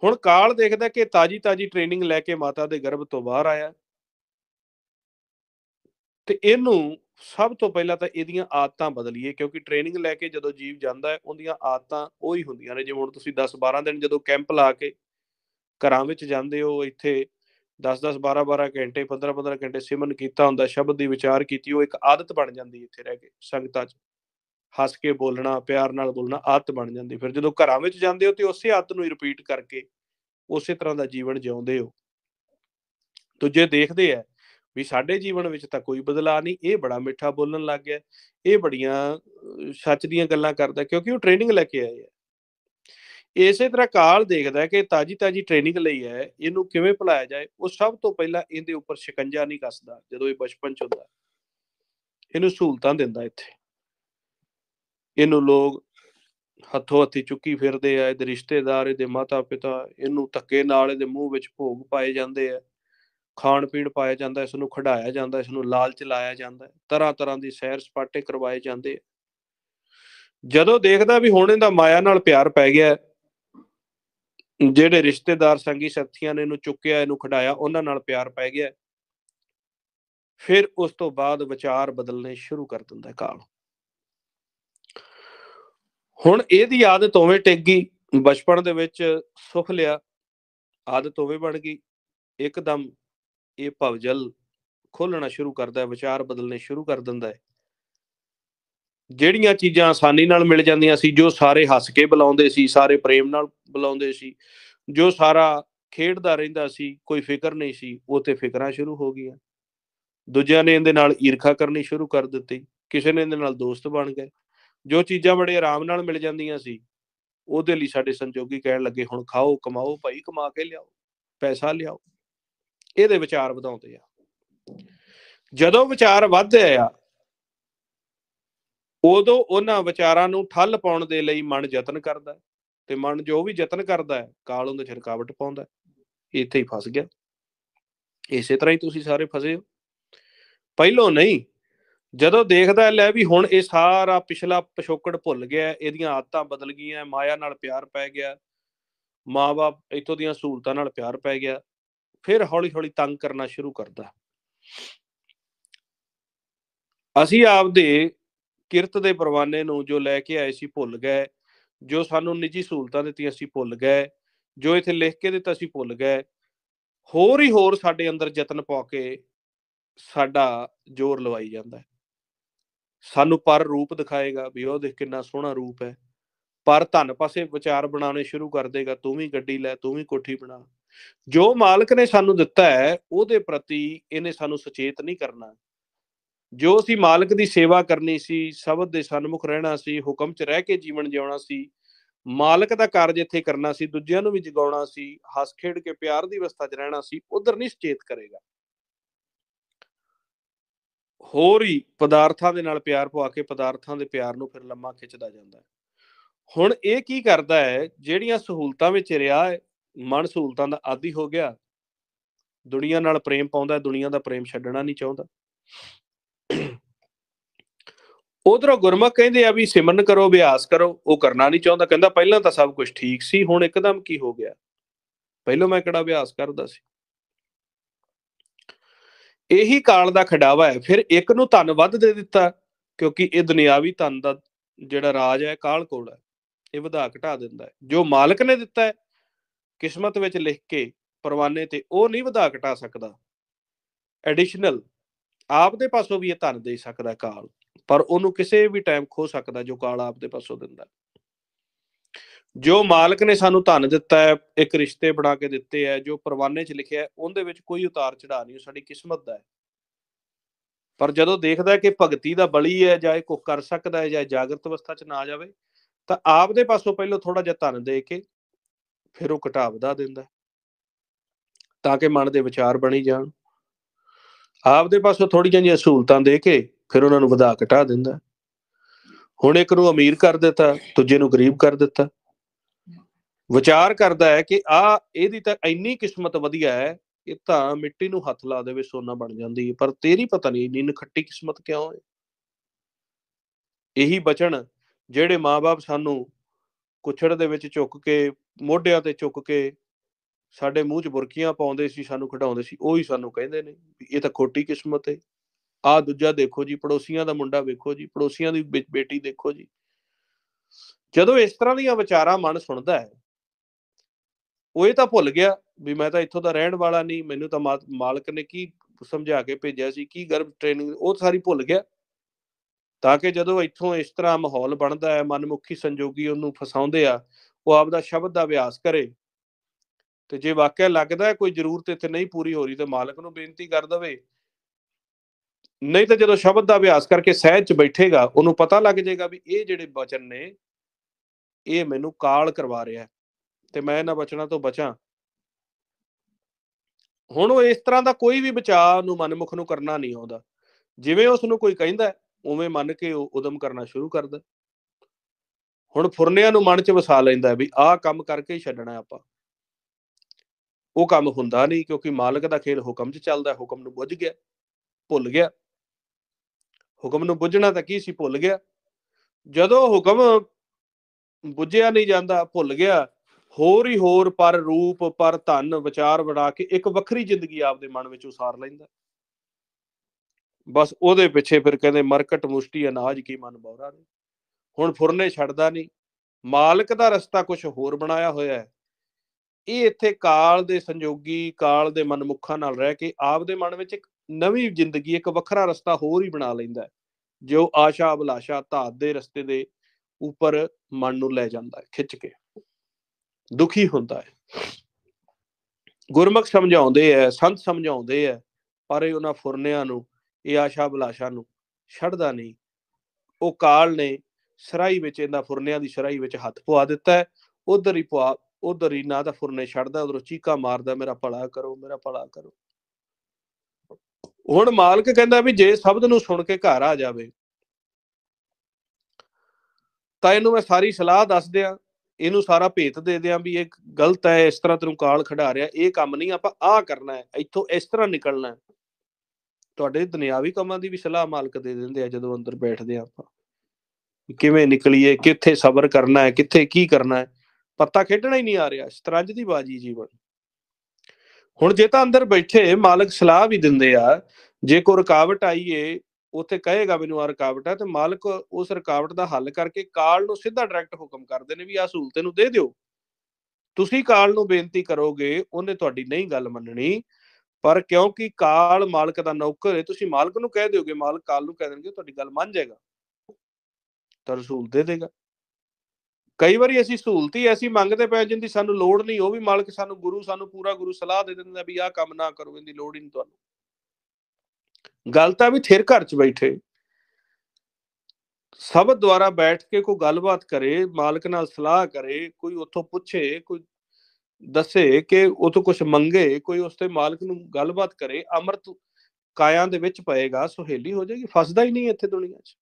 ਹੁਣ ਕਾਲ ਦੇਖਦਾ ਕਿ ਤਾਜੀ ਤਾਜੀ ਟ੍ਰੇਨਿੰਗ ਲੈ ਕੇ ਮਾਤਾ ਦੇ ਗਰਭ ਤੋਂ ਬਾਹਰ ਆਇਆ ਤੇ ਇਹਨੂੰ ਸਭ ਤੋਂ ਪਹਿਲਾਂ ਤਾਂ ਇਹਦੀਆਂ ਆਦਤਾਂ ਬਦਲੀਏ ਕਿਉਂਕਿ ਟ੍ਰੇਨਿੰਗ ਲੈ ਕੇ ਜਦੋਂ ਜੀਵ ਜਾਂਦਾ ਹੈ ਉਹਦੀਆਂ ਆਦਤਾਂ ਉਹੀ ਹੁੰਦੀਆਂ ਨੇ ਜਿਵੇਂ ਹੁਣ ਤੁਸੀਂ 10 12 ਦਿਨ ਜਦੋਂ ਕੈਂਪ ਲਾ ਕੇ ਘਰਾਂ ਵਿੱਚ ਜਾਂਦੇ ਹੋ ਇੱਥੇ 10 10 12 12 ਘੰਟੇ 15 15 ਘੰਟੇ ਸਿਮਨ ਕੀਤਾ ਹੁੰਦਾ ਸ਼ਬਦ ਦੀ ਵਿਚਾਰ ਕੀਤੀ ਉਹ ਇੱਕ ਆਦਤ ਬਣ ਜਾਂਦੀ ਇੱਥੇ ਰਹਿ ਕੇ ਸੰਗਤਾਂ 'ਚ ਹੱਸ ਕੇ ਬੋਲਣਾ ਪਿਆਰ ਨਾਲ ਬੋਲਣਾ ਆਦਤ ਬਣ ਜਾਂਦੀ ਫਿਰ ਜਦੋਂ ਘਰਾਂ ਵਿੱਚ ਜਾਂਦੇ ਹੋ ਤੇ ਉਸੇ ਆਦਤ ਨੂੰ ਰਿਪੀਟ ਕਰਕੇ ਉਸੇ ਤਰ੍ਹਾਂ ਦਾ ਜੀਵਨ ਜਿਉਂਦੇ ਹੋ ਦੂਜੇ ਦੇਖਦੇ ਆ ਵੀ ਸਾਡੇ ਜੀਵਨ ਵਿੱਚ ਤਾਂ ਕੋਈ ਬਦਲਾਅ ਨਹੀਂ ਇਹ ਬੜਾ ਮਿੱਠਾ ਬੋਲਣ ਲੱਗ ਗਿਆ ਇਹ ਬੜੀਆਂ ਸੱਚ ਦੀਆਂ ਗੱਲਾਂ ਕਰਦਾ ਕਿਉਂਕਿ ਉਹ ਟ੍ਰੇਨਿੰਗ ਲੈ ਕੇ ਆਇਆ ਆ ਇਸੇ ਤਰ੍ਹਾਂ ਕਾਲ ਦੇਖਦਾ ਕਿ ਤਾਜੀ ਤਾਜੀ ਟ੍ਰੇਨਿੰਗ ਲਈ ਹੈ ਇਹਨੂੰ ਕਿਵੇਂ ਭੁਲਾਇਆ ਜਾਏ ਉਹ ਸਭ ਤੋਂ ਪਹਿਲਾਂ ਇਹਦੇ ਉੱਪਰ ਸ਼ਿਕੰਜਾ ਨਹੀਂ ਕੱਸਦਾ ਜਦੋਂ ਇਹ ਬਚਪਨ ਚ ਹੁੰਦਾ ਇਹਨੂੰ ਸਹੂਲਤਾਂ ਦਿੰਦਾ ਇੱਥੇ ਇਹਨੂੰ ਲੋਕ ਹੱਥੋਂ ਹੱਥੀ ਚੁੱਕੀ ਫਿਰਦੇ ਆ ਇਹਦੇ ਰਿਸ਼ਤੇਦਾਰ ਇਹਦੇ ਮਾਤਾ ਪਿਤਾ ਇਹਨੂੰ ਧੱਕੇ ਨਾਲ ਇਹਦੇ ਮੂੰਹ ਵਿੱਚ ਭੋਗ ਪਾਏ ਜਾਂਦੇ ਆ ਖਾਣ ਪੀਣ ਪਾਇਆ ਜਾਂਦਾ ਇਸ ਨੂੰ ਖੜਾਇਆ ਜਾਂਦਾ ਇਸ ਨੂੰ ਲਾਲਚ ਲਾਇਆ ਜਾਂਦਾ ਤਰ੍ਹਾਂ ਤਰ੍ਹਾਂ ਦੀ ਸੈਰ ਸਪਾਟੇ ਕਰਵਾਏ ਜਾਂਦੇ ਜਦੋਂ ਦੇਖਦਾ ਵੀ ਹੁਣ ਇਹਦਾ ਮਾਇਆ ਨਾਲ ਪਿਆਰ ਪੈ ਗਿਆ ਜਿਹੜੇ ਰਿਸ਼ਤੇਦਾਰ ਸੰਗੀ ਸਾਥੀਆਂ ਨੇ ਇਹਨੂੰ ਚੁੱਕਿਆ ਇਹਨੂੰ ਖੜਾਇਆ ਉਹਨਾਂ ਨਾਲ ਪਿਆਰ ਪੈ ਗਿਆ ਫਿਰ ਉਸ ਤੋਂ ਬਾਅਦ ਵਿਚਾਰ ਬਦਲਨੇ ਸ਼ੁਰੂ ਕਰ ਦਿੰਦਾ ਕਾਲ ਹੁਣ ਇਹਦੀ ਆਦਤ ਉਵੇਂ ਟਿਕ ਗਈ ਬਚਪਨ ਦੇ ਵਿੱਚ ਸੁਖ ਲਿਆ ਆਦਤ ਉਵੇਂ ਬਣ ਗਈ ਇੱਕਦਮ ਇਹ ਭਵਜਲ ਖੋਲਣਾ ਸ਼ੁਰੂ ਕਰਦਾ ਹੈ ਵਿਚਾਰ ਬਦਲਨੇ ਸ਼ੁਰੂ ਕਰ ਦਿੰਦਾ ਹੈ ਜਿਹੜੀਆਂ ਚੀਜ਼ਾਂ ਆਸਾਨੀ ਨਾਲ ਮਿਲ ਜਾਂਦੀਆਂ ਸੀ ਜੋ ਸਾਰੇ ਹੱਸ ਕੇ ਬੁਲਾਉਂਦੇ ਸੀ ਸਾਰੇ ਪ੍ਰੇਮ ਨਾਲ ਬੁਲਾਉਂਦੇ ਸੀ ਜੋ ਸਾਰਾ ਖੇਡਦਾ ਰਹਿੰਦਾ ਸੀ ਕੋਈ ਫਿਕਰ ਨਹੀਂ ਸੀ ਉਹ ਤੇ ਫਿਕਰਾਂ ਸ਼ੁਰੂ ਹੋ ਗਈਆਂ ਦੂਜਿਆਂ ਨੇ ਇਹਦੇ ਨਾਲ ਈਰਖਾ ਕਰਨੀ ਸ਼ੁਰੂ ਕਰ ਦਿੱਤੀ ਕਿਸੇ ਨੇ ਇਹਦੇ ਨਾਲ ਦੋਸਤ ਬਣ ਗਏ ਜੋ ਚੀਜ਼ਾਂ ਬੜੇ ਆਰਾਮ ਨਾਲ ਮਿਲ ਜਾਂਦੀਆਂ ਸੀ ਉਹਦੇ ਲਈ ਸਾਡੇ ਸੰਜੋਗੀ ਕਹਿਣ ਲੱਗੇ ਹੁਣ ਖਾਓ ਕਮਾਓ ਭਾਈ ਕਮਾ ਕੇ ਲਿਆਓ ਪੈਸਾ ਲਿਆਓ ਇਹਦੇ ਵਿਚਾਰ ਵਧਾਉਂਦੇ ਆ ਜਦੋਂ ਵਿਚਾਰ ਵਧਦੇ ਆ ਉਦੋਂ ਉਹਨਾਂ ਵਿਚਾਰਾਂ ਨੂੰ ਠੱਲ ਪਾਉਣ ਦੇ ਲਈ ਮਨ ਯਤਨ ਕਰਦਾ ਤੇ ਮਨ ਜੋ ਵੀ ਯਤਨ ਕਰਦਾ ਹੈ ਕਾਲੋਂ ਦੇ ਛਿਰਕਾਵਟ ਪਾਉਂਦਾ ਇੱਥੇ ਹੀ ਫਸ ਗਿਆ ਇਸੇ ਤਰ੍ਹਾਂ ਹੀ ਤੁਸੀਂ ਸਾਰੇ ਫਸੇ ਹੋ ਪਹਿਲੋਂ ਨਹੀਂ ਜਦੋਂ ਦੇਖਦਾ ਲੈ ਵੀ ਹੁਣ ਇਹ ਸਾਰਾ ਪਿਛਲਾ ਪਿਛੋਕੜ ਭੁੱਲ ਗਿਆ ਇਹਦੀਆਂ ਆਦਤਾਂ ਬਦਲ ਗਈਆਂ ਮਾਇਆ ਨਾਲ ਪਿਆਰ ਪੈ ਗਿਆ ਮਾਪੇ ਇਥੋਂ ਦੀਆਂ ਸਹੂਲਤਾਂ ਨਾਲ ਪਿਆਰ ਪੈ ਗਿਆ ਫਿਰ ਹੌਲੀ-ਹੌਲੀ ਤੰਗ ਕਰਨਾ ਸ਼ੁਰੂ ਕਰਦਾ ਅਸੀਂ ਆਪਦੇ ਕਿਰਤ ਦੇ ਪਰਵਾਨੇ ਨੂੰ ਜੋ ਲੈ ਕੇ ਆਏ ਸੀ ਭੁੱਲ ਗਏ ਜੋ ਸਾਨੂੰ ਨਿੱਜੀ ਸਹੂਲਤਾਂ ਦਿੱਤੀਆਂ ਸੀ ਭੁੱਲ ਗਏ ਜੋ ਇਥੇ ਲਿਖ ਕੇ ਦਿੱਤਾ ਸੀ ਭੁੱਲ ਗਏ ਹੋਰ ਹੀ ਹੋਰ ਸਾਡੇ ਅੰਦਰ ਯਤਨ ਪਾ ਕੇ ਸਾਡਾ ਜ਼ੋਰ ਲਵਾਈ ਜਾਂਦਾ ਹੈ ਸਾਨੂੰ ਪਰ ਰੂਪ ਦਿਖਾਏਗਾ ਵੀ ਉਹ ਦੇਖ ਕਿੰਨਾ ਸੋਹਣਾ ਰੂਪ ਹੈ ਪਰ ਧਨ ਪਾਸੇ ਵਿਚਾਰ ਬਣਾਉਣੇ ਸ਼ੁਰੂ ਕਰ ਦੇਗਾ ਤੂੰ ਵੀ ਗੱਡੀ ਲੈ ਤੂੰ ਵੀ ਕੋਠੀ ਬਣਾ ਜੋ ਮਾਲਕ ਨੇ ਸਾਨੂੰ ਦਿੱਤਾ ਹੈ ਉਹਦੇ ਪ੍ਰਤੀ ਇਹਨੇ ਸਾਨੂੰ ਸੁਚੇਤ ਨਹੀਂ ਕਰਨਾ ਜੋ ਅਸੀਂ ਮਾਲਕ ਦੀ ਸੇਵਾ ਕਰਨੀ ਸੀ ਸ਼ਬਦ ਦੇ ਸਨਮੁਖ ਰਹਿਣਾ ਸੀ ਹੁਕਮ 'ਚ ਰਹਿ ਕੇ ਜੀਵਨ ਜਿਉਣਾ ਸੀ ਮਾਲਕ ਦਾ ਕਾਰਜ ਇੱਥੇ ਕਰਨਾ ਸੀ ਦੂਜਿਆਂ ਨੂੰ ਵੀ ਜਗਾਉਣਾ ਸੀ ਹੱਸ ਖੇਡ ਕੇ ਪਿਆਰ ਦੀ ਅਵਸਥਾ 'ਚ ਰਹਿਣਾ ਸੀ ਉਧਰ ਨਹੀਂ ਸੁਚੇਤ ਕਰੇਗਾ ਹੋਰ ਹੀ ਪਦਾਰਥਾਂ ਦੇ ਨਾਲ ਪਿਆਰ ਪਵਾ ਕੇ ਪਦਾਰਥਾਂ ਦੇ ਪਿਆਰ ਨੂੰ ਫਿਰ ਲੰਮਾ ਖਿੱਚਦਾ ਜਾਂਦਾ ਹੈ ਹੁਣ ਇਹ ਕੀ ਕਰਦਾ ਹੈ ਜਿਹੜੀਆਂ ਸਹੂਲਤਾਂ ਵਿੱਚ ਰਿਹਾ ਹੈ ਮਨ ਸਹੂਲਤਾਂ ਦਾ ਆਦੀ ਹੋ ਗਿਆ ਦੁਨੀਆ ਨਾਲ ਪ੍ਰੇਮ ਪਾਉਂਦਾ ਦੁਨੀਆ ਦਾ ਪ੍ਰੇਮ ਛੱਡਣਾ ਨਹੀਂ ਚਾਹੁੰਦਾ ਉਧਰੋਂ ਗੁਰਮਖ ਕਹਿੰਦੇ ਆ ਵੀ ਸਿਮਰਨ ਕਰੋ ਅਭਿਆਸ ਕਰੋ ਉਹ ਕਰਨਾ ਨਹੀਂ ਚਾਹੁੰਦਾ ਕਹਿੰਦਾ ਪਹਿਲਾਂ ਤਾਂ ਸਭ ਕੁਝ ਠੀਕ ਸੀ ਹੁਣ ਇੱਕਦਮ ਕੀ ਹੋ ਗਿਆ ਪਹਿਲਾਂ ਮੈਂ ਕਿਹੜਾ ਅਭਿਆਸ ਕਰਦਾ ਸੀ ਇਹੀ ਕਾਲ ਦਾ ਖਡਾਵਾ ਹੈ ਫਿਰ ਇੱਕ ਨੂੰ ਧੰਨਵਾਦ ਵੱਧ ਦੇ ਦਿੱਤਾ ਕਿਉਂਕਿ ਇਹ ਦੁਨਿਆਵੀ ਧੰਨ ਦਾ ਜਿਹੜਾ ਰਾਜ ਹੈ ਕਾਲ ਕੋਲ ਹੈ ਇਹ ਵਧਾ ਘਟਾ ਦਿੰਦਾ ਹੈ ਜੋ ਮਾਲਕ ਨੇ ਦਿੱਤਾ ਹੈ ਕਿਸਮਤ ਵਿੱਚ ਲਿਖ ਕੇ ਪਰਵਾਨੇ ਤੇ ਉਹ ਨਹੀਂ ਵਧਾ ਘਟਾ ਸਕਦਾ ਐਡੀਸ਼ਨਲ ਆਪ ਦੇ ਪਾਸੋਂ ਵੀ ਇਹ ਧਨ ਦੇ ਸਕਦਾ ਕਾਲ ਪਰ ਉਹਨੂੰ ਕਿਸੇ ਵੀ ਟਾਈਮ ਖੋ ਸਕਦਾ ਜੋ ਕਾਲ ਆਪ ਦੇ ਪਾਸੋਂ ਦਿੰਦਾ ਜੋ ਮਾਲਕ ਨੇ ਸਾਨੂੰ ਧਨ ਦਿੱਤਾ ਹੈ ਇੱਕ ਰਿਸ਼ਤੇ ਬਣਾ ਕੇ ਦਿੱਤੇ ਹੈ ਜੋ ਪਰਵਾਨੇ 'ਚ ਲਿਖਿਆ ਹੈ ਉਹਦੇ ਵਿੱਚ ਕੋਈ ਉਤਾਰ ਚੜਾ ਨਹੀਂ ਸਾਡੀ ਕਿਸਮਤ ਦਾ ਹੈ ਪਰ ਜਦੋਂ ਦੇਖਦਾ ਕਿ ਭਗਤੀ ਦਾ ਬਲੀ ਹੈ ਜਾਂ ਇਹ ਕੋ ਕਰ ਸਕਦਾ ਹੈ ਜਾਂ ਜਾਗਰਤ ਅਵਸਥਾ 'ਚ ਨਾ ਜਾਵੇ ਤਾਂ ਆਪ ਦੇ ਪਾਸੋਂ ਪਹਿਲਾਂ ਥੋੜਾ ਜਿਹਾ ਧਨ ਦੇ ਕੇ ਫਿਰ ਉਹ ਘਟਾ ਵਧਾ ਦਿੰਦਾ ਤਾਂ ਕਿ ਮਨ ਦੇ ਵਿਚਾਰ ਬਣੀ ਜਾਣ ਆਪਦੇ ਪਾਸੋਂ ਥੋੜੀਆਂ ਜਿਹੀਆਂ ਸਹੂਲਤਾਂ ਦੇ ਕੇ ਫਿਰ ਉਹਨਾਂ ਨੂੰ ਵਧਾ ਘਟਾ ਦਿੰਦਾ ਹੁਣ ਇੱਕ ਨੂੰ ਅਮੀਰ ਕਰ ਦਿੱਤਾ ਦੂਜੇ ਨੂੰ ਗਰੀਬ ਕਰ ਦਿੱਤਾ ਵਿਚਾਰ ਕਰਦਾ ਹੈ ਕਿ ਆ ਇਹਦੀ ਤਾਂ ਇੰਨੀ ਕਿਸਮਤ ਵਧੀਆ ਹੈ ਇਹ ਤਾਂ ਮਿੱਟੀ ਨੂੰ ਹੱਥ ਲਾ ਦੇਵੇ ਸੋਨਾ ਬਣ ਜਾਂਦੀ ਪਰ ਤੇਰੀ ਪਤਾ ਨਹੀਂ ਇੰਨੀ ਨਖੱਟੀ ਕਿਸਮਤ ਕਿਉਂ ਹੈ ਇਹੀ ਬਚਨ ਜਿਹੜੇ ਮਾਪੇ ਸਾਨੂੰ ਕੁਛੜ ਦੇ ਵਿੱਚ ਝੁੱਕ ਕੇ ਮੋਢਿਆਂ ਤੇ ਚੁੱਕ ਕੇ ਸਾਡੇ ਮੂੰਹ 'ਚ ਬੁਰਕੀਆਂ ਪਾਉਂਦੇ ਸੀ ਸਾਨੂੰ ਖਡਾਉਂਦੇ ਸੀ ਉਹੀ ਸਾਨੂੰ ਕਹਿੰਦੇ ਨੇ ਵੀ ਇਹ ਤਾਂ ਖੋਟੀ ਕਿਸਮਤ ਹੈ ਆ ਦੂਜਾ ਦੇਖੋ ਜੀ ਪੜੋਸੀਆਂ ਦਾ ਮੁੰਡਾ ਵੇਖੋ ਜੀ ਪੜੋਸੀਆਂ ਦੀ ਬੇਟੀ ਦੇਖੋ ਜੀ ਜਦੋਂ ਇਸ ਤਰ੍ਹਾਂ ਦੀਆਂ ਵਿਚਾਰਾਂ ਮਨ ਸੁਣਦਾ ਹੈ ਉਹ ਇਹ ਤਾਂ ਭੁੱਲ ਗਿਆ ਵੀ ਮੈਂ ਤਾਂ ਇੱਥੋਂ ਦਾ ਰਹਿਣ ਵਾਲਾ ਨਹੀਂ ਮੈਨੂੰ ਤਾਂ ਮਾਲਕ ਨੇ ਕੀ ਸਮਝਾ ਕੇ ਭੇਜਿਆ ਸੀ ਕੀ ਗਰਭ ਟ੍ਰੇਨਿੰਗ ਉਹ ਸਾਰੀ ਭੁੱਲ ਗਿਆ ਤਾਂ ਕਿ ਜਦੋਂ ਇੱਥੋਂ ਇਸ ਤਰ੍ਹਾਂ ਮਾਹੌਲ ਬਣਦਾ ਹੈ ਮਨਮੁਖੀ ਸੰਜੋਗੀ ਉਹਨੂੰ ਫਸਾਉਂਦੇ ਆ ਉਹ ਆਪ ਦਾ ਸ਼ਬਦ ਦਾ ਅਭਿਆਸ ਕਰੇ ਤੇ ਜੇ ਵਾਕਿਆ ਲੱਗਦਾ ਕੋਈ ਜ਼ਰੂਰਤ ਇੱਥੇ ਨਹੀਂ ਪੂਰੀ ਹੋ ਰਹੀ ਤੇ ਮਾਲਕ ਨੂੰ ਬੇਨਤੀ ਕਰ ਦਵੇ ਨਹੀਂ ਤਾਂ ਜਦੋਂ ਸ਼ਬਦ ਦਾ ਅਭਿਆਸ ਕਰਕੇ ਸਹਿਜ ਚ ਬੈਠੇਗਾ ਉਹਨੂੰ ਪਤਾ ਲੱਗ ਜਾਏਗਾ ਵੀ ਇਹ ਜਿਹੜੇ ਬਚਨ ਨੇ ਇਹ ਮੈਨੂੰ ਕਾਲ ਕਰਵਾ ਰਿਹਾ ਤੇ ਮੈਂ ਇਹਨਾਂ ਬਚਨਾਂ ਤੋਂ ਬਚਾਂ ਹੁਣ ਉਹ ਇਸ ਤਰ੍ਹਾਂ ਦਾ ਕੋਈ ਵੀ ਵਿਚਾਰ ਨੂੰ ਮਨਮੁਖ ਨੂੰ ਕਰਨਾ ਨਹੀਂ ਆਉਂਦਾ ਜਿਵੇਂ ਉਸ ਨੂੰ ਕੋਈ ਕਹਿੰਦਾ ਉਵੇਂ ਮੰਨ ਕੇ ਉਹ ਉਦਮ ਕਰਨਾ ਸ਼ੁਰੂ ਕਰਦਾ ਹੁਣ ਫੁਰਨਿਆਂ ਨੂੰ ਮਨ 'ਚ ਵਸਾ ਲੈਂਦਾ ਵੀ ਆਹ ਕੰਮ ਕਰਕੇ ਛੱਡਣਾ ਆਪਾਂ ਉਹ ਕੰਮ ਹੁੰਦਾ ਨਹੀਂ ਕਿਉਂਕਿ ਮਾਲਕ ਦਾ ਖੇਲ ਹੁਕਮ 'ਚ ਚੱਲਦਾ ਹੁਕਮ ਨੂੰ ਬੁੱਝ ਗਿਆ ਭੁੱਲ ਗਿਆ ਹੁਕਮ ਨੂੰ ਬੁੱਝਣਾ ਤਾਂ ਕੀ ਸੀ ਭੁੱਲ ਗਿਆ ਜਦੋਂ ਹੁਕਮ ਬੁੱਝਿਆ ਨਹੀਂ ਜਾਂਦਾ ਭੁੱਲ ਗਿਆ ਹੋਰ ਹੀ ਹੋਰ ਪਰ ਰੂਪ ਪਰ ਧਨ ਵਿਚਾਰ ਬਣਾ ਕੇ ਇੱਕ ਵੱਖਰੀ ਜ਼ਿੰਦਗੀ ਆਪਦੇ ਮਨ ਵਿੱਚ ਉਸਾਰ ਲੈਂਦਾ ਬਸ ਉਹਦੇ ਪਿੱਛੇ ਫਿਰ ਕਹਿੰਦੇ ਮਰਕਟ ਮੁਸ਼ਟੀ ਅਨਾਜ ਕੀ ਮਨ ਬੌਰਾ ਨੇ ਹੁਣ ਫੁਰਨੇ ਛੱਡਦਾ ਨਹੀਂ ਮਾਲਕ ਦਾ ਰਸਤਾ ਕੁਝ ਹੋਰ ਬਣਾਇਆ ਹੋਇਆ ਹੈ ਇਹ ਇੱਥੇ ਕਾਲ ਦੇ ਸੰਜੋਗੀ ਕਾਲ ਦੇ ਮਨਮੁੱਖਾਂ ਨਾਲ ਰਹਿ ਕੇ ਆਪ ਦੇ ਮਨ ਵਿੱਚ ਇੱਕ ਨਵੀਂ ਜ਼ਿੰਦਗੀ ਇੱਕ ਵੱਖਰਾ ਰਸਤਾ ਹੋਰ ਹੀ ਬਣਾ ਲੈਂਦਾ ਹੈ ਜੋ ਆਸ਼ਾ ਬਲਾਸ਼ਾ ਧਾਤ ਦੇ ਰਸਤੇ ਦੇ ਉੱਪਰ ਮਨ ਨੂੰ ਲੈ ਜਾਂਦਾ ਹੈ ਖਿੱਚ ਕੇ ਦੁਖੀ ਹੁੰਦਾ ਹੈ ਗੁਰਮੁਖ ਸਮਝਾਉਂਦੇ ਐ ਸੰਤ ਸਮਝਾਉਂਦੇ ਐ ਪਰ ਇਹ ਉਹਨਾਂ ਫੁਰਨਿਆਂ ਨੂੰ ਇਹ ਆਸ਼ਾ ਬਲਾਸ਼ਾ ਨੂੰ ਛੱਡਦਾ ਨਹੀਂ ਉਹ ਕਾਲ ਨੇ ਸਰਾਈ ਵਿੱਚ ਇਹਦਾ ਫੁਰਨਿਆਂ ਦੀ ਸਰਾਈ ਵਿੱਚ ਹੱਥ ਪਵਾ ਦਿੱਤਾ ਉਧਰ ਹੀ ਪਵਾ ਉਧਰ ਹੀ ਨਾ ਤਾਂ ਫੁਰਨੇ ਛੱਡਦਾ ਉਧਰ ਚੀਕਾ ਮਾਰਦਾ ਮੇਰਾ ਭਲਾ ਕਰੋ ਮੇਰਾ ਭਲਾ ਕਰੋ ਹੁਣ ਮਾਲਕ ਕਹਿੰਦਾ ਵੀ ਜੇ ਸ਼ਬਦ ਨੂੰ ਸੁਣ ਕੇ ਘਰ ਆ ਜਾਵੇ ਤਾਂ ਇਹਨੂੰ ਮੈਂ ਸਾਰੀ ਸਲਾਹ ਦੱਸ ਦਿਆਂ ਇਹਨੂੰ ਸਾਰਾ ਭੇਤ ਦੇ ਦਿਆਂ ਵੀ ਇਹ ਗਲਤ ਹੈ ਇਸ ਤਰ੍ਹਾਂ ਤੈਨੂੰ ਕਾਲ ਖੜਾ ਰਿਹਾ ਇਹ ਕੰਮ ਨਹੀਂ ਆਪਾਂ ਆਹ ਕਰਨਾ ਹੈ ਇੱਥੋਂ ਇਸ ਤਰ੍ਹਾਂ ਨਿਕਲਣਾ ਹੈ ਤੁਹਾਡੇ ਦੁਨਿਆਵੀ ਕੰਮਾਂ ਦੀ ਵੀ ਸਲਾਹ ਮਾਲਕ ਦੇ ਦਿੰਦੇ ਆ ਜਦੋਂ ਅੰਦਰ ਬੈਠਦੇ ਆ ਆਪਾਂ ਕਿਵੇਂ ਨਿਕਲੀਏ ਕਿੱਥੇ ਸਬਰ ਕਰਨਾ ਹੈ ਕਿੱਥੇ ਕੀ ਕਰਨਾ ਹੈ ਪੱਤਾ ਖੇਡਣਾ ਹੀ ਨਹੀਂ ਆ ਰਿਹਾ ਸ਼ਤਰੰਜ ਦੀ ਬਾਜੀ ਜੀਵਨ ਹੁਣ ਜੇ ਤਾਂ ਅੰਦਰ ਬੈਠੇ ਮਾਲਕ ਸਲਾਹ ਵੀ ਦਿੰਦੇ ਆ ਜੇ ਕੋ ਰੁਕਾਵਟ ਆਈਏ ਉਥੇ ਕਹੇਗਾ ਮੈਨੂੰ ਆ ਰੁਕਾਵਟ ਹੈ ਤੇ ਮਾਲਕ ਉਸ ਰੁਕਾਵਟ ਦਾ ਹੱਲ ਕਰਕੇ ਕਾਲ ਨੂੰ ਸਿੱਧਾ ਡਾਇਰੈਕਟ ਹੁਕਮ ਕਰਦੇ ਨੇ ਵੀ ਆ ਸਹੂਲਤ ਨੂੰ ਦੇ ਦਿਓ ਤੁਸੀਂ ਕਾਲ ਨੂੰ ਬੇਨਤੀ ਕਰੋਗੇ ਉਹਨੇ ਤੁਹਾਡੀ ਨਹੀਂ ਗੱਲ ਮੰਨਣੀ ਪਰ ਕਿਉਂਕਿ ਕਾਲ ਮਾਲਕ ਦਾ ਨੌਕਰ ਹੈ ਤੁਸੀਂ ਮਾਲਕ ਨੂੰ ਕਹਿ ਦਿਓਗੇ ਮਾਲਕ ਕਾਲ ਨੂੰ ਕਹਿ ਦੇਣਗੇ ਤੁਹਾਡੀ ਗੱਲ ਮੰਨ ਜਾਏਗਾ ਤਾਂ ਰਸੂਲ ਦੇ ਦੇਗਾ ਕਈ ਵਾਰੀ ਅਸੀਂ ਸਹੂਲਤੀ ਐਸੀ ਮੰਗਦੇ ਪੈ ਜਾਂਦੀ ਸਾਨੂੰ ਲੋੜ ਨਹੀਂ ਉਹ ਵੀ ਮਾਲਕ ਸਾਨੂੰ ਗੁਰੂ ਸਾਨੂੰ ਪੂਰਾ ਗੁਰੂ ਸਲਾਹ ਦੇ ਦਿੰਦਾ ਵੀ ਆਹ ਕੰਮ ਨਾ ਕਰੋ ਇਹਦੀ ਲੋੜ ਹੀ ਨਹੀਂ ਤੁਹਾਨੂੰ ਗੱਲ ਤਾਂ ਵੀ ਥੇਰ ਘਰ 'ਚ ਬੈਠੇ ਸਭ ਦੁਆਰਾ ਬੈਠ ਕੇ ਕੋਈ ਗੱਲਬਾਤ ਕਰੇ ਮਾਲਕ ਨਾਲ ਸਲਾਹ ਕਰੇ ਕੋਈ ਉੱਥੋਂ ਪੁੱਛੇ ਕੋਈ ਦੱਸੇ ਕਿ ਉਹ ਤੋਂ ਕੁਝ ਮੰਗੇ ਕੋਈ ਉਸ ਤੇ ਮਾਲਕ ਨੂੰ ਗੱਲਬਾਤ ਕਰੇ ਅਮਰਤ ਕਾਇਆਂ ਦੇ ਵਿੱਚ ਪਏਗਾ ਸੁਹੇਲੀ ਹੋ ਜਾਏਗੀ ਫਸਦਾ ਹੀ ਨਹੀਂ ਇੱਥੇ ਦੁਨੀਆ 'ਚ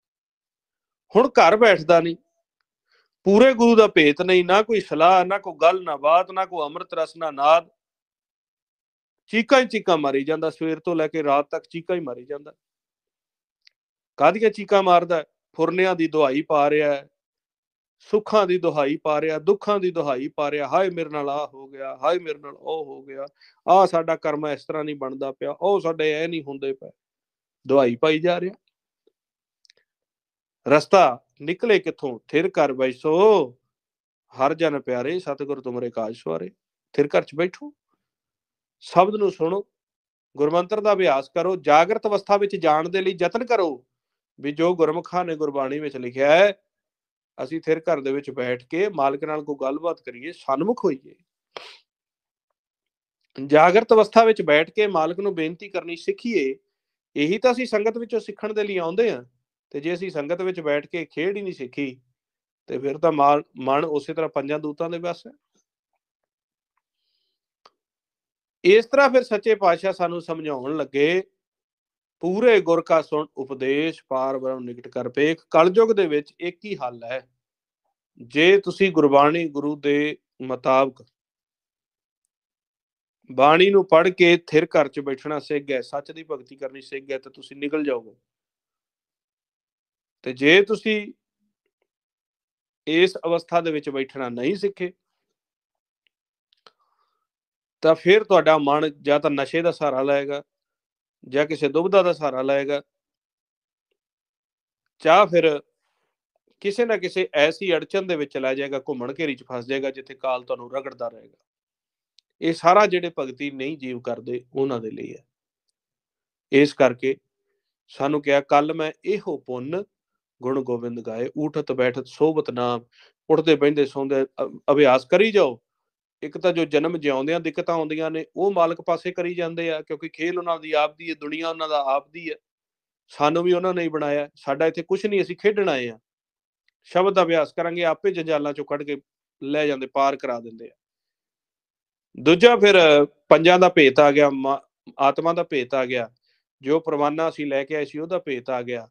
ਹੁਣ ਘਰ ਬੈਠਦਾ ਨਹੀਂ ਪੂਰੇ ਗੁਰੂ ਦਾ ਭੇਤ ਨਹੀਂ ਨਾ ਕੋਈ ਸਲਾਹ ਨਾ ਕੋਈ ਗੱਲ ਨਾ ਬਾਤ ਨਾ ਕੋਈ ਅੰਮ੍ਰਿਤ ਰਸ ਨਾ ਨਾਦ ਚੀਕਾਂ ਹੀ ਚੀਕਾਂ ਮਾਰੀ ਜਾਂਦਾ ਸਵੇਰ ਤੋਂ ਲੈ ਕੇ ਰਾਤ ਤੱਕ ਚੀਕਾਂ ਹੀ ਮਾਰੀ ਜਾਂਦਾ ਕਾਦੀਆਂ ਚੀਕਾਂ ਮਾਰਦਾ ਫੁਰਨਿਆਂ ਦੀ ਦੁਹਾਈ ਪਾ ਰਿਹਾ ਹੈ ਸੁੱਖਾਂ ਦੀ ਦੁਹਾਈ ਪਾ ਰਿਹਾ ਦੁੱਖਾਂ ਦੀ ਦੁਹਾਈ ਪਾ ਰਿਹਾ ਹਾਏ ਮੇਰੇ ਨਾਲ ਆ ਹੋ ਗਿਆ ਹਾਏ ਮੇਰੇ ਨਾਲ ਉਹ ਹੋ ਗਿਆ ਆ ਸਾਡਾ ਕਰਮ ਇਸ ਤਰ੍ਹਾਂ ਨਹੀਂ ਬਣਦਾ ਪਿਆ ਉਹ ਸਾਡੇ ਐ ਨਹੀਂ ਹੁੰਦੇ ਪਏ ਦੁਹਾਈ ਪਾਈ ਜਾ ਰਿਹਾ ਰਸਤਾ ਨਿਕਲੇ ਕਿੱਥੋਂ ਥਿਰ ਕਰ ਬੈਸੋ ਹਰ ਜਨ ਪਿਆਰੇ ਸਤਿਗੁਰ ਤੁਮਰੇ ਕਾਜ ਸਵਾਰੇ ਥਿਰ ਕਰ ਚ ਬੈਠੋ ਸ਼ਬਦ ਨੂੰ ਸੁਣੋ ਗੁਰਮੰਤਰ ਦਾ ਅਭਿਆਸ ਕਰੋ ਜਾਗਰਤ ਅਵਸਥਾ ਵਿੱਚ ਜਾਣ ਦੇ ਲਈ ਯਤਨ ਕਰੋ ਵੀ ਜੋ ਗੁਰਮਖਾ ਨੇ ਗੁਰਬਾਣੀ ਵਿੱਚ ਲਿਖਿਆ ਹੈ ਅਸੀਂ ਥਿਰ ਘਰ ਦੇ ਵਿੱਚ ਬੈਠ ਕੇ ਮਾਲਕ ਨਾਲ ਕੋ ਗੱਲਬਾਤ ਕਰੀਏ ਸਨਮੁਖ ਹੋਈਏ ਜਾਗਰਤ ਅਵਸਥਾ ਵਿੱਚ ਬੈਠ ਕੇ ਮਾਲਕ ਨੂੰ ਬੇਨਤੀ ਕਰਨੀ ਸਿੱਖੀਏ ਇਹੀ ਤਾਂ ਅਸੀਂ ਸੰਗਤ ਵਿੱਚੋਂ ਸਿੱਖਣ ਦੇ ਲਈ ਆਉਂਦੇ ਆ ਤੇ ਜੇ ਅਸੀਂ ਸੰਗਤ ਵਿੱਚ ਬੈਠ ਕੇ ਖੇਡ ਹੀ ਨਹੀਂ ਸਿੱਖੀ ਤੇ ਫਿਰ ਤਾਂ ਮਨ ਉਸੇ ਤਰ੍ਹਾਂ ਪੰਜਾਂ ਦੂਤਾਂ ਦੇ ਵਸ ਹੈ ਇਸ ਤਰ੍ਹਾਂ ਫਿਰ ਸੱਚੇ ਪਾਤਸ਼ਾਹ ਸਾਨੂੰ ਸਮਝਾਉਣ ਲੱਗੇ ਪੂਰੇ ਗੁਰ ਕਾ ਸੁਣ ਉਪਦੇਸ਼ ਪਾਰ ਬ੍ਰਹਮ ਨਿਕਟ ਕਰ ਪੇਖ ਕਲਯੁਗ ਦੇ ਵਿੱਚ ਇੱਕ ਹੀ ਹੱਲ ਹੈ ਜੇ ਤੁਸੀਂ ਗੁਰਬਾਣੀ ਗੁਰੂ ਦੇ ਮੁਤਾਬਕ ਬਾਣੀ ਨੂੰ ਪੜ੍ਹ ਕੇ ਥਿਰ ਘਰ 'ਚ ਬੈਠਣਾ ਸਿੱਖ ਗਏ ਸੱਚ ਦੀ ਭਗਤੀ ਕਰਨੀ ਸਿੱਖ ਗਏ ਤਾਂ ਤੁਸੀਂ ਨਿਕਲ ਜਾਓਗੇ ਤੇ ਜੇ ਤੁਸੀਂ ਇਸ ਅਵਸਥਾ ਦੇ ਵਿੱਚ ਬੈਠਣਾ ਨਹੀਂ ਸਿੱਖੇ ਤਾਂ ਫਿਰ ਤੁਹਾਡਾ ਮਨ ਜਾਂ ਤਾਂ ਨਸ਼ੇ ਦਾ ਸਹਾਰਾ ਲਏਗਾ ਜਾਂ ਕਿਸੇ ਦੁਬਧਾ ਦਾ ਸਹਾਰਾ ਲਏਗਾ ਜਾਂ ਫਿਰ ਕਿਸੇ ਨਾ ਕਿਸੇ ਐਸੀ ਅੜਚਨ ਦੇ ਵਿੱਚ ਚਲਾ ਜਾਏਗਾ ਘੁੰਮਣ ਘੇਰੀ 'ਚ ਫਸ ਜਾਏਗਾ ਜਿੱਥੇ ਕਾਲ ਤੁਹਾਨੂੰ ਰਗੜਦਾ ਰਹੇਗਾ ਇਹ ਸਾਰਾ ਜਿਹੜੇ ਭਗਤੀ ਨਹੀਂ ਜੀਵ ਕਰਦੇ ਉਹਨਾਂ ਦੇ ਲਈ ਹੈ ਇਸ ਕਰਕੇ ਸਾਨੂੰ ਕਿਹਾ ਕੱਲ ਮੈਂ ਇਹੋ ਪੁੰਨ ਗੁਣ ਗੋਬਿੰਦ ਗਾਏ ਉਠਤ ਬੈਠਤ ਸੋਬਤ ਨਾਮ ਉੱਠਦੇ ਬੈੰਦੇ ਸੌਂਦੇ ਅਭਿਆਸ ਕਰੀ ਜਾਓ ਇੱਕ ਤਾਂ ਜੋ ਜਨਮ ਜਿਉਂਦਿਆਂ ਦਿੱਕਤਾਂ ਆਉਂਦੀਆਂ ਨੇ ਉਹ ਮਾਲਕ ਪਾਸੇ ਕਰੀ ਜਾਂਦੇ ਆ ਕਿਉਂਕਿ ਖੇਲ ਉਹਨਾਂ ਦੀ ਆਪ ਦੀ ਹੈ ਦੁਨੀਆ ਉਹਨਾਂ ਦਾ ਆਪ ਦੀ ਹੈ ਸਾਨੂੰ ਵੀ ਉਹਨਾਂ ਨੇ ਹੀ ਬਣਾਇਆ ਸਾਡਾ ਇੱਥੇ ਕੁਝ ਨਹੀਂ ਅਸੀਂ ਖੇਡਣ ਆਏ ਆ ਸ਼ਬਦ ਦਾ ਅਭਿਆਸ ਕਰਾਂਗੇ ਆਪੇ ਜੰਜਾਲਾਂ ਚੋਂ ਕੱਢ ਕੇ ਲੈ ਜਾਂਦੇ ਪਾਰ ਕਰਾ ਦਿੰਦੇ ਆ ਦੂਜਾ ਫਿਰ ਪੰਜਾਂ ਦਾ ਭੇਤ ਆ ਗਿਆ ਆਤਮਾ ਦਾ ਭੇਤ ਆ ਗਿਆ ਜੋ ਪਰਵਾਨਾ ਅਸੀਂ ਲੈ ਕੇ ਆਏ ਸੀ ਉਹਦਾ ਭੇਤ ਆ ਗਿਆ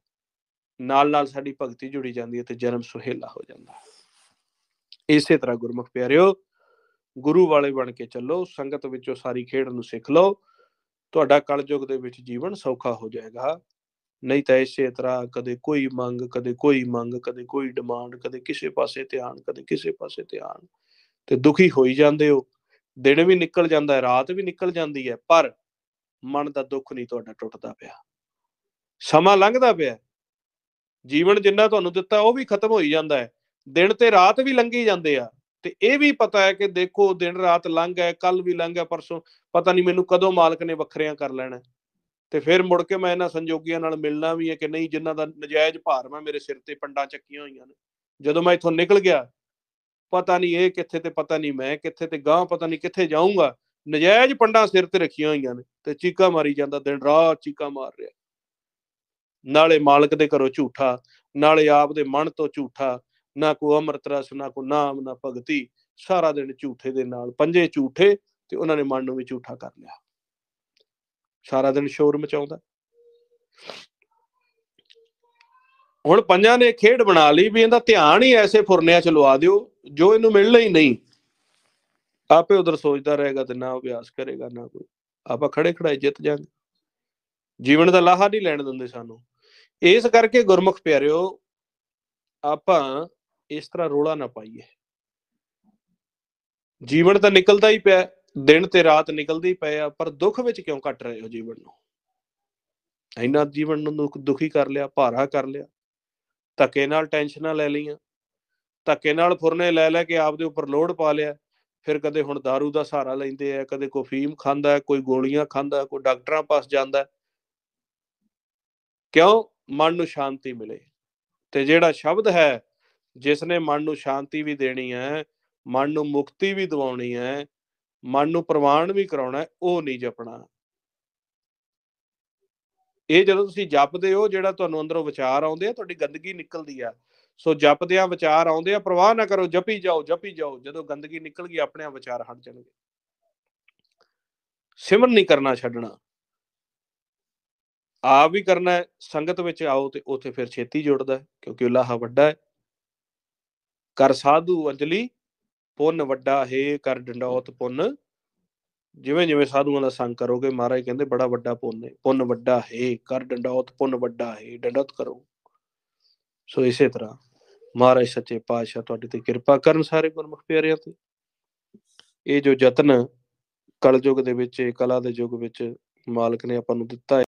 ਨਾਲ ਨਾਲ ਸਾਡੀ ਭਗਤੀ ਜੁੜੀ ਜਾਂਦੀ ਹੈ ਤੇ ਜਨਮ ਸੁਹੇਲਾ ਹੋ ਜਾਂਦਾ ਇਸੇ ਤਰ੍ਹਾਂ ਗੁਰਮੁਖ ਪਿਆਰਿਓ ਗੁਰੂ ਵਾਲੇ ਬਣ ਕੇ ਚੱਲੋ ਸੰਗਤ ਵਿੱਚੋਂ ਸਾਰੀ ਖੇਡ ਨੂੰ ਸਿੱਖ ਲਓ ਤੁਹਾਡਾ ਕਲਯੁਗ ਦੇ ਵਿੱਚ ਜੀਵਨ ਸੌਖਾ ਹੋ ਜਾਏਗਾ ਨਹੀਂ ਤਾਂ ਇਸੇ ਤਰ੍ਹਾਂ ਕਦੇ ਕੋਈ ਮੰਗ ਕਦੇ ਕੋਈ ਮੰਗ ਕਦੇ ਕੋਈ ਡਿਮਾਂਡ ਕਦੇ ਕਿਸੇ ਪਾਸੇ ਧਿਆਨ ਕਦੇ ਕਿਸੇ ਪਾਸੇ ਧਿਆਨ ਤੇ ਦੁਖੀ ਹੋਈ ਜਾਂਦੇ ਹੋ ਦਿਨ ਵੀ ਨਿਕਲ ਜਾਂਦਾ ਹੈ ਰਾਤ ਵੀ ਨਿਕਲ ਜਾਂਦੀ ਹੈ ਪਰ ਮਨ ਦਾ ਦੁੱਖ ਨਹੀਂ ਤੁਹਾਡਾ ਟੁੱਟਦਾ ਪਿਆ ਸਮਾਂ ਲੰਘਦਾ ਪਿਆ ਜੀਵਨ ਜਿੰਨਾ ਤੁਹਾਨੂੰ ਦਿੱਤਾ ਉਹ ਵੀ ਖਤਮ ਹੋਈ ਜਾਂਦਾ ਹੈ ਦਿਨ ਤੇ ਰਾਤ ਵੀ ਲੰਘੀ ਜਾਂਦੇ ਆ ਤੇ ਇਹ ਵੀ ਪਤਾ ਹੈ ਕਿ ਦੇਖੋ ਦਿਨ ਰਾਤ ਲੰਘ ਹੈ ਕੱਲ ਵੀ ਲੰਘ ਪਰਸੋਂ ਪਤਾ ਨਹੀਂ ਮੈਨੂੰ ਕਦੋਂ ਮਾਲਕ ਨੇ ਵੱਖਰਿਆਂ ਕਰ ਲੈਣਾ ਤੇ ਫਿਰ ਮੁੜ ਕੇ ਮੈਂ ਇਹਨਾਂ ਸੰਜੋਗੀਆਂ ਨਾਲ ਮਿਲਣਾ ਵੀ ਹੈ ਕਿ ਨਹੀਂ ਜਿਨ੍ਹਾਂ ਦਾ ਨਜਾਇਜ਼ ਭਾਰ ਮੈਂ ਮੇਰੇ ਸਿਰ ਤੇ ਪੰਡਾਂ ਚੱਕੀਆਂ ਹੋਈਆਂ ਨੇ ਜਦੋਂ ਮੈਂ ਇੱਥੋਂ ਨਿਕਲ ਗਿਆ ਪਤਾ ਨਹੀਂ ਇਹ ਕਿੱਥੇ ਤੇ ਪਤਾ ਨਹੀਂ ਮੈਂ ਕਿੱਥੇ ਤੇ ਗਾਂ ਪਤਾ ਨਹੀਂ ਕਿੱਥੇ ਜਾਊਂਗਾ ਨਜਾਇਜ਼ ਪੰਡਾਂ ਸਿਰ ਤੇ ਰੱਖੀਆਂ ਹੋਈਆਂ ਨੇ ਤੇ ਚੀਕਾ ਮਾਰੀ ਜਾਂਦਾ ਦਿਨ ਰਾਤ ਚੀਕਾ ਮਾਰ ਰਿਹਾ ਨਾਲੇ ਮਾਲਕ ਦੇ ਘਰੋਂ ਝੂਠਾ ਨਾਲੇ ਆਪ ਦੇ ਮਨ ਤੋਂ ਝੂਠਾ ਨਾ ਕੋ ਅਮਰਤ ਰਸ ਨਾ ਕੋ ਨਾਮ ਨਾ ਭਗਤੀ ਸਾਰਾ ਦਿਨ ਝੂਠੇ ਦੇ ਨਾਲ ਪੰਜੇ ਝੂਠੇ ਤੇ ਉਹਨਾਂ ਨੇ ਮਨ ਨੂੰ ਵੀ ਝੂਠਾ ਕਰ ਲਿਆ ਸਾਰਾ ਦਿਨ ਸ਼ੋਰ ਮਚਾਉਂਦਾ ਹੁਣ ਪੰਜਾਂ ਨੇ ਖੇਡ ਬਣਾ ਲਈ ਵੀ ਇਹਦਾ ਧਿਆਨ ਹੀ ਐਸੇ ਫੁਰਨਿਆਂ ਚ ਲਵਾ ਦਿਓ ਜੋ ਇਹਨੂੰ ਮਿਲਣਾ ਹੀ ਨਹੀਂ ਆਪੇ ਉਧਰ ਸੋਚਦਾ ਰਹੇਗਾ ਤੇ ਨਾ ਅਭਿਆਸ ਕਰੇਗਾ ਨਾ ਕੋਈ ਆਪਾਂ ਖੜੇ ਖੜਾਈ ਜਿੱਤ ਜਾਾਂਗੇ ਜੀਵਨ ਦਾ ਲਾਹਾ ਨਹੀਂ ਲੈਣ ਦਿੰਦੇ ਸਾਨੂੰ ਇਸ ਕਰਕੇ ਗੁਰਮੁਖ ਪਿਆਰਿਓ ਆਪਾਂ ਇਸ ਤਰ੍ਹਾਂ ਰੋਲਾ ਨਾ ਪਾਈਏ ਜੀਵਨ ਤਾਂ ਨਿਕਲਦਾ ਹੀ ਪਿਆ ਦਿਨ ਤੇ ਰਾਤ ਨਿਕਲਦੀ ਪਏ ਆ ਪਰ ਦੁੱਖ ਵਿੱਚ ਕਿਉਂ ਕੱਟ ਰਹੇ ਹੋ ਜੀਵਨ ਨੂੰ ਇੰਨਾ ਜੀਵਨ ਨੂੰ ਦੁਖੀ ਕਰ ਲਿਆ ਭਾਰਾ ਕਰ ਲਿਆ ਧੱਕੇ ਨਾਲ ਟੈਨਸ਼ਨਾਂ ਲੈ ਲਈਆਂ ਧੱਕੇ ਨਾਲ ਫੁਰਨੇ ਲੈ ਲੈ ਕੇ ਆਪਦੇ ਉੱਪਰ ਲੋਡ ਪਾ ਲਿਆ ਫਿਰ ਕਦੇ ਹੁਣ दारू ਦਾ ਸਹਾਰਾ ਲੈਂਦੇ ਆ ਕਦੇ ਕੋਈ ਫੀਮ ਖਾਂਦਾ ਕੋਈ ਗੋਲੀਆਂ ਖਾਂਦਾ ਕੋਈ ਡਾਕਟਰਾਂ ਪਾਸ ਜਾਂਦਾ ਕਿਉਂ ਮਨ ਨੂੰ ਸ਼ਾਂਤੀ ਮਿਲੇ ਤੇ ਜਿਹੜਾ ਸ਼ਬਦ ਹੈ ਜਿਸ ਨੇ ਮਨ ਨੂੰ ਸ਼ਾਂਤੀ ਵੀ ਦੇਣੀ ਹੈ ਮਨ ਨੂੰ ਮੁਕਤੀ ਵੀ ਦਿਵਾਉਣੀ ਹੈ ਮਨ ਨੂੰ ਪ੍ਰਵਾਨ ਵੀ ਕਰਾਉਣਾ ਉਹ ਨਹੀਂ ਜਪਣਾ ਇਹ ਜਦੋਂ ਤੁਸੀਂ ਜਪਦੇ ਹੋ ਜਿਹੜਾ ਤੁਹਾਨੂੰ ਅੰਦਰੋਂ ਵਿਚਾਰ ਆਉਂਦੇ ਆ ਤੁਹਾਡੀ ਗੰਦਗੀ ਨਿਕਲਦੀ ਆ ਸੋ ਜਪਦਿਆਂ ਵਿਚਾਰ ਆਉਂਦੇ ਆ ਪ੍ਰਵਾਹ ਨਾ ਕਰੋ ਜਪੀ ਜਾਓ ਜਪੀ ਜਾਓ ਜਦੋਂ ਗੰਦਗੀ ਨਿਕਲ ਗਈ ਆਪਣੇ ਆ ਵਿਚਾਰ ਹਟ ਜਾਣਗੇ ਸਿਮਰਨ ਨਹੀਂ ਕਰਨਾ ਛੱਡਣਾ ਆਪ ਵੀ ਕਰਨਾ ਹੈ ਸੰਗਤ ਵਿੱਚ ਆਓ ਤੇ ਉੱਥੇ ਫਿਰ ਛੇਤੀ ਜੁੜਦਾ ਕਿਉਂਕਿ ਅੱਲਾਹ ਵੱਡਾ ਹੈ ਕਰ ਸਾਧੂ ਅੰਜਲੀ ਪੁੰਨ ਵੱਡਾ ਹੈ ਕਰ ਡੰਡੌਤ ਪੁੰਨ ਜਿਵੇਂ ਜਿਵੇਂ ਸਾਧੂਆਂ ਦਾ ਸੰਗ ਕਰੋਗੇ ਮਹਾਰਾਜ ਕਹਿੰਦੇ ਬੜਾ ਵੱਡਾ ਪੁੰਨ ਹੈ ਪੁੰਨ ਵੱਡਾ ਹੈ ਕਰ ਡੰਡੌਤ ਪੁੰਨ ਵੱਡਾ ਹੈ ਡੰਡੌਤ ਕਰੋ ਸੋ ਇਸੇ ਤਰ੍ਹਾਂ ਮਹਾਰਾਜ ਸੱਚੇ ਪਾਤਸ਼ਾਹ ਤੁਹਾਡੇ ਤੇ ਕਿਰਪਾ ਕਰਨ ਸਾਰੇ ਗੁਰਮੁਖ ਪਿਆਰਿਆਂ ਤੇ ਇਹ ਜੋ ਯਤਨ ਕਲਯੁਗ ਦੇ ਵਿੱਚ ਕਲਾ ਦੇ ਯੁੱਗ ਵਿੱਚ ਮਾਲਕ ਨੇ ਆਪਾਂ ਨੂੰ ਦਿੱਤਾ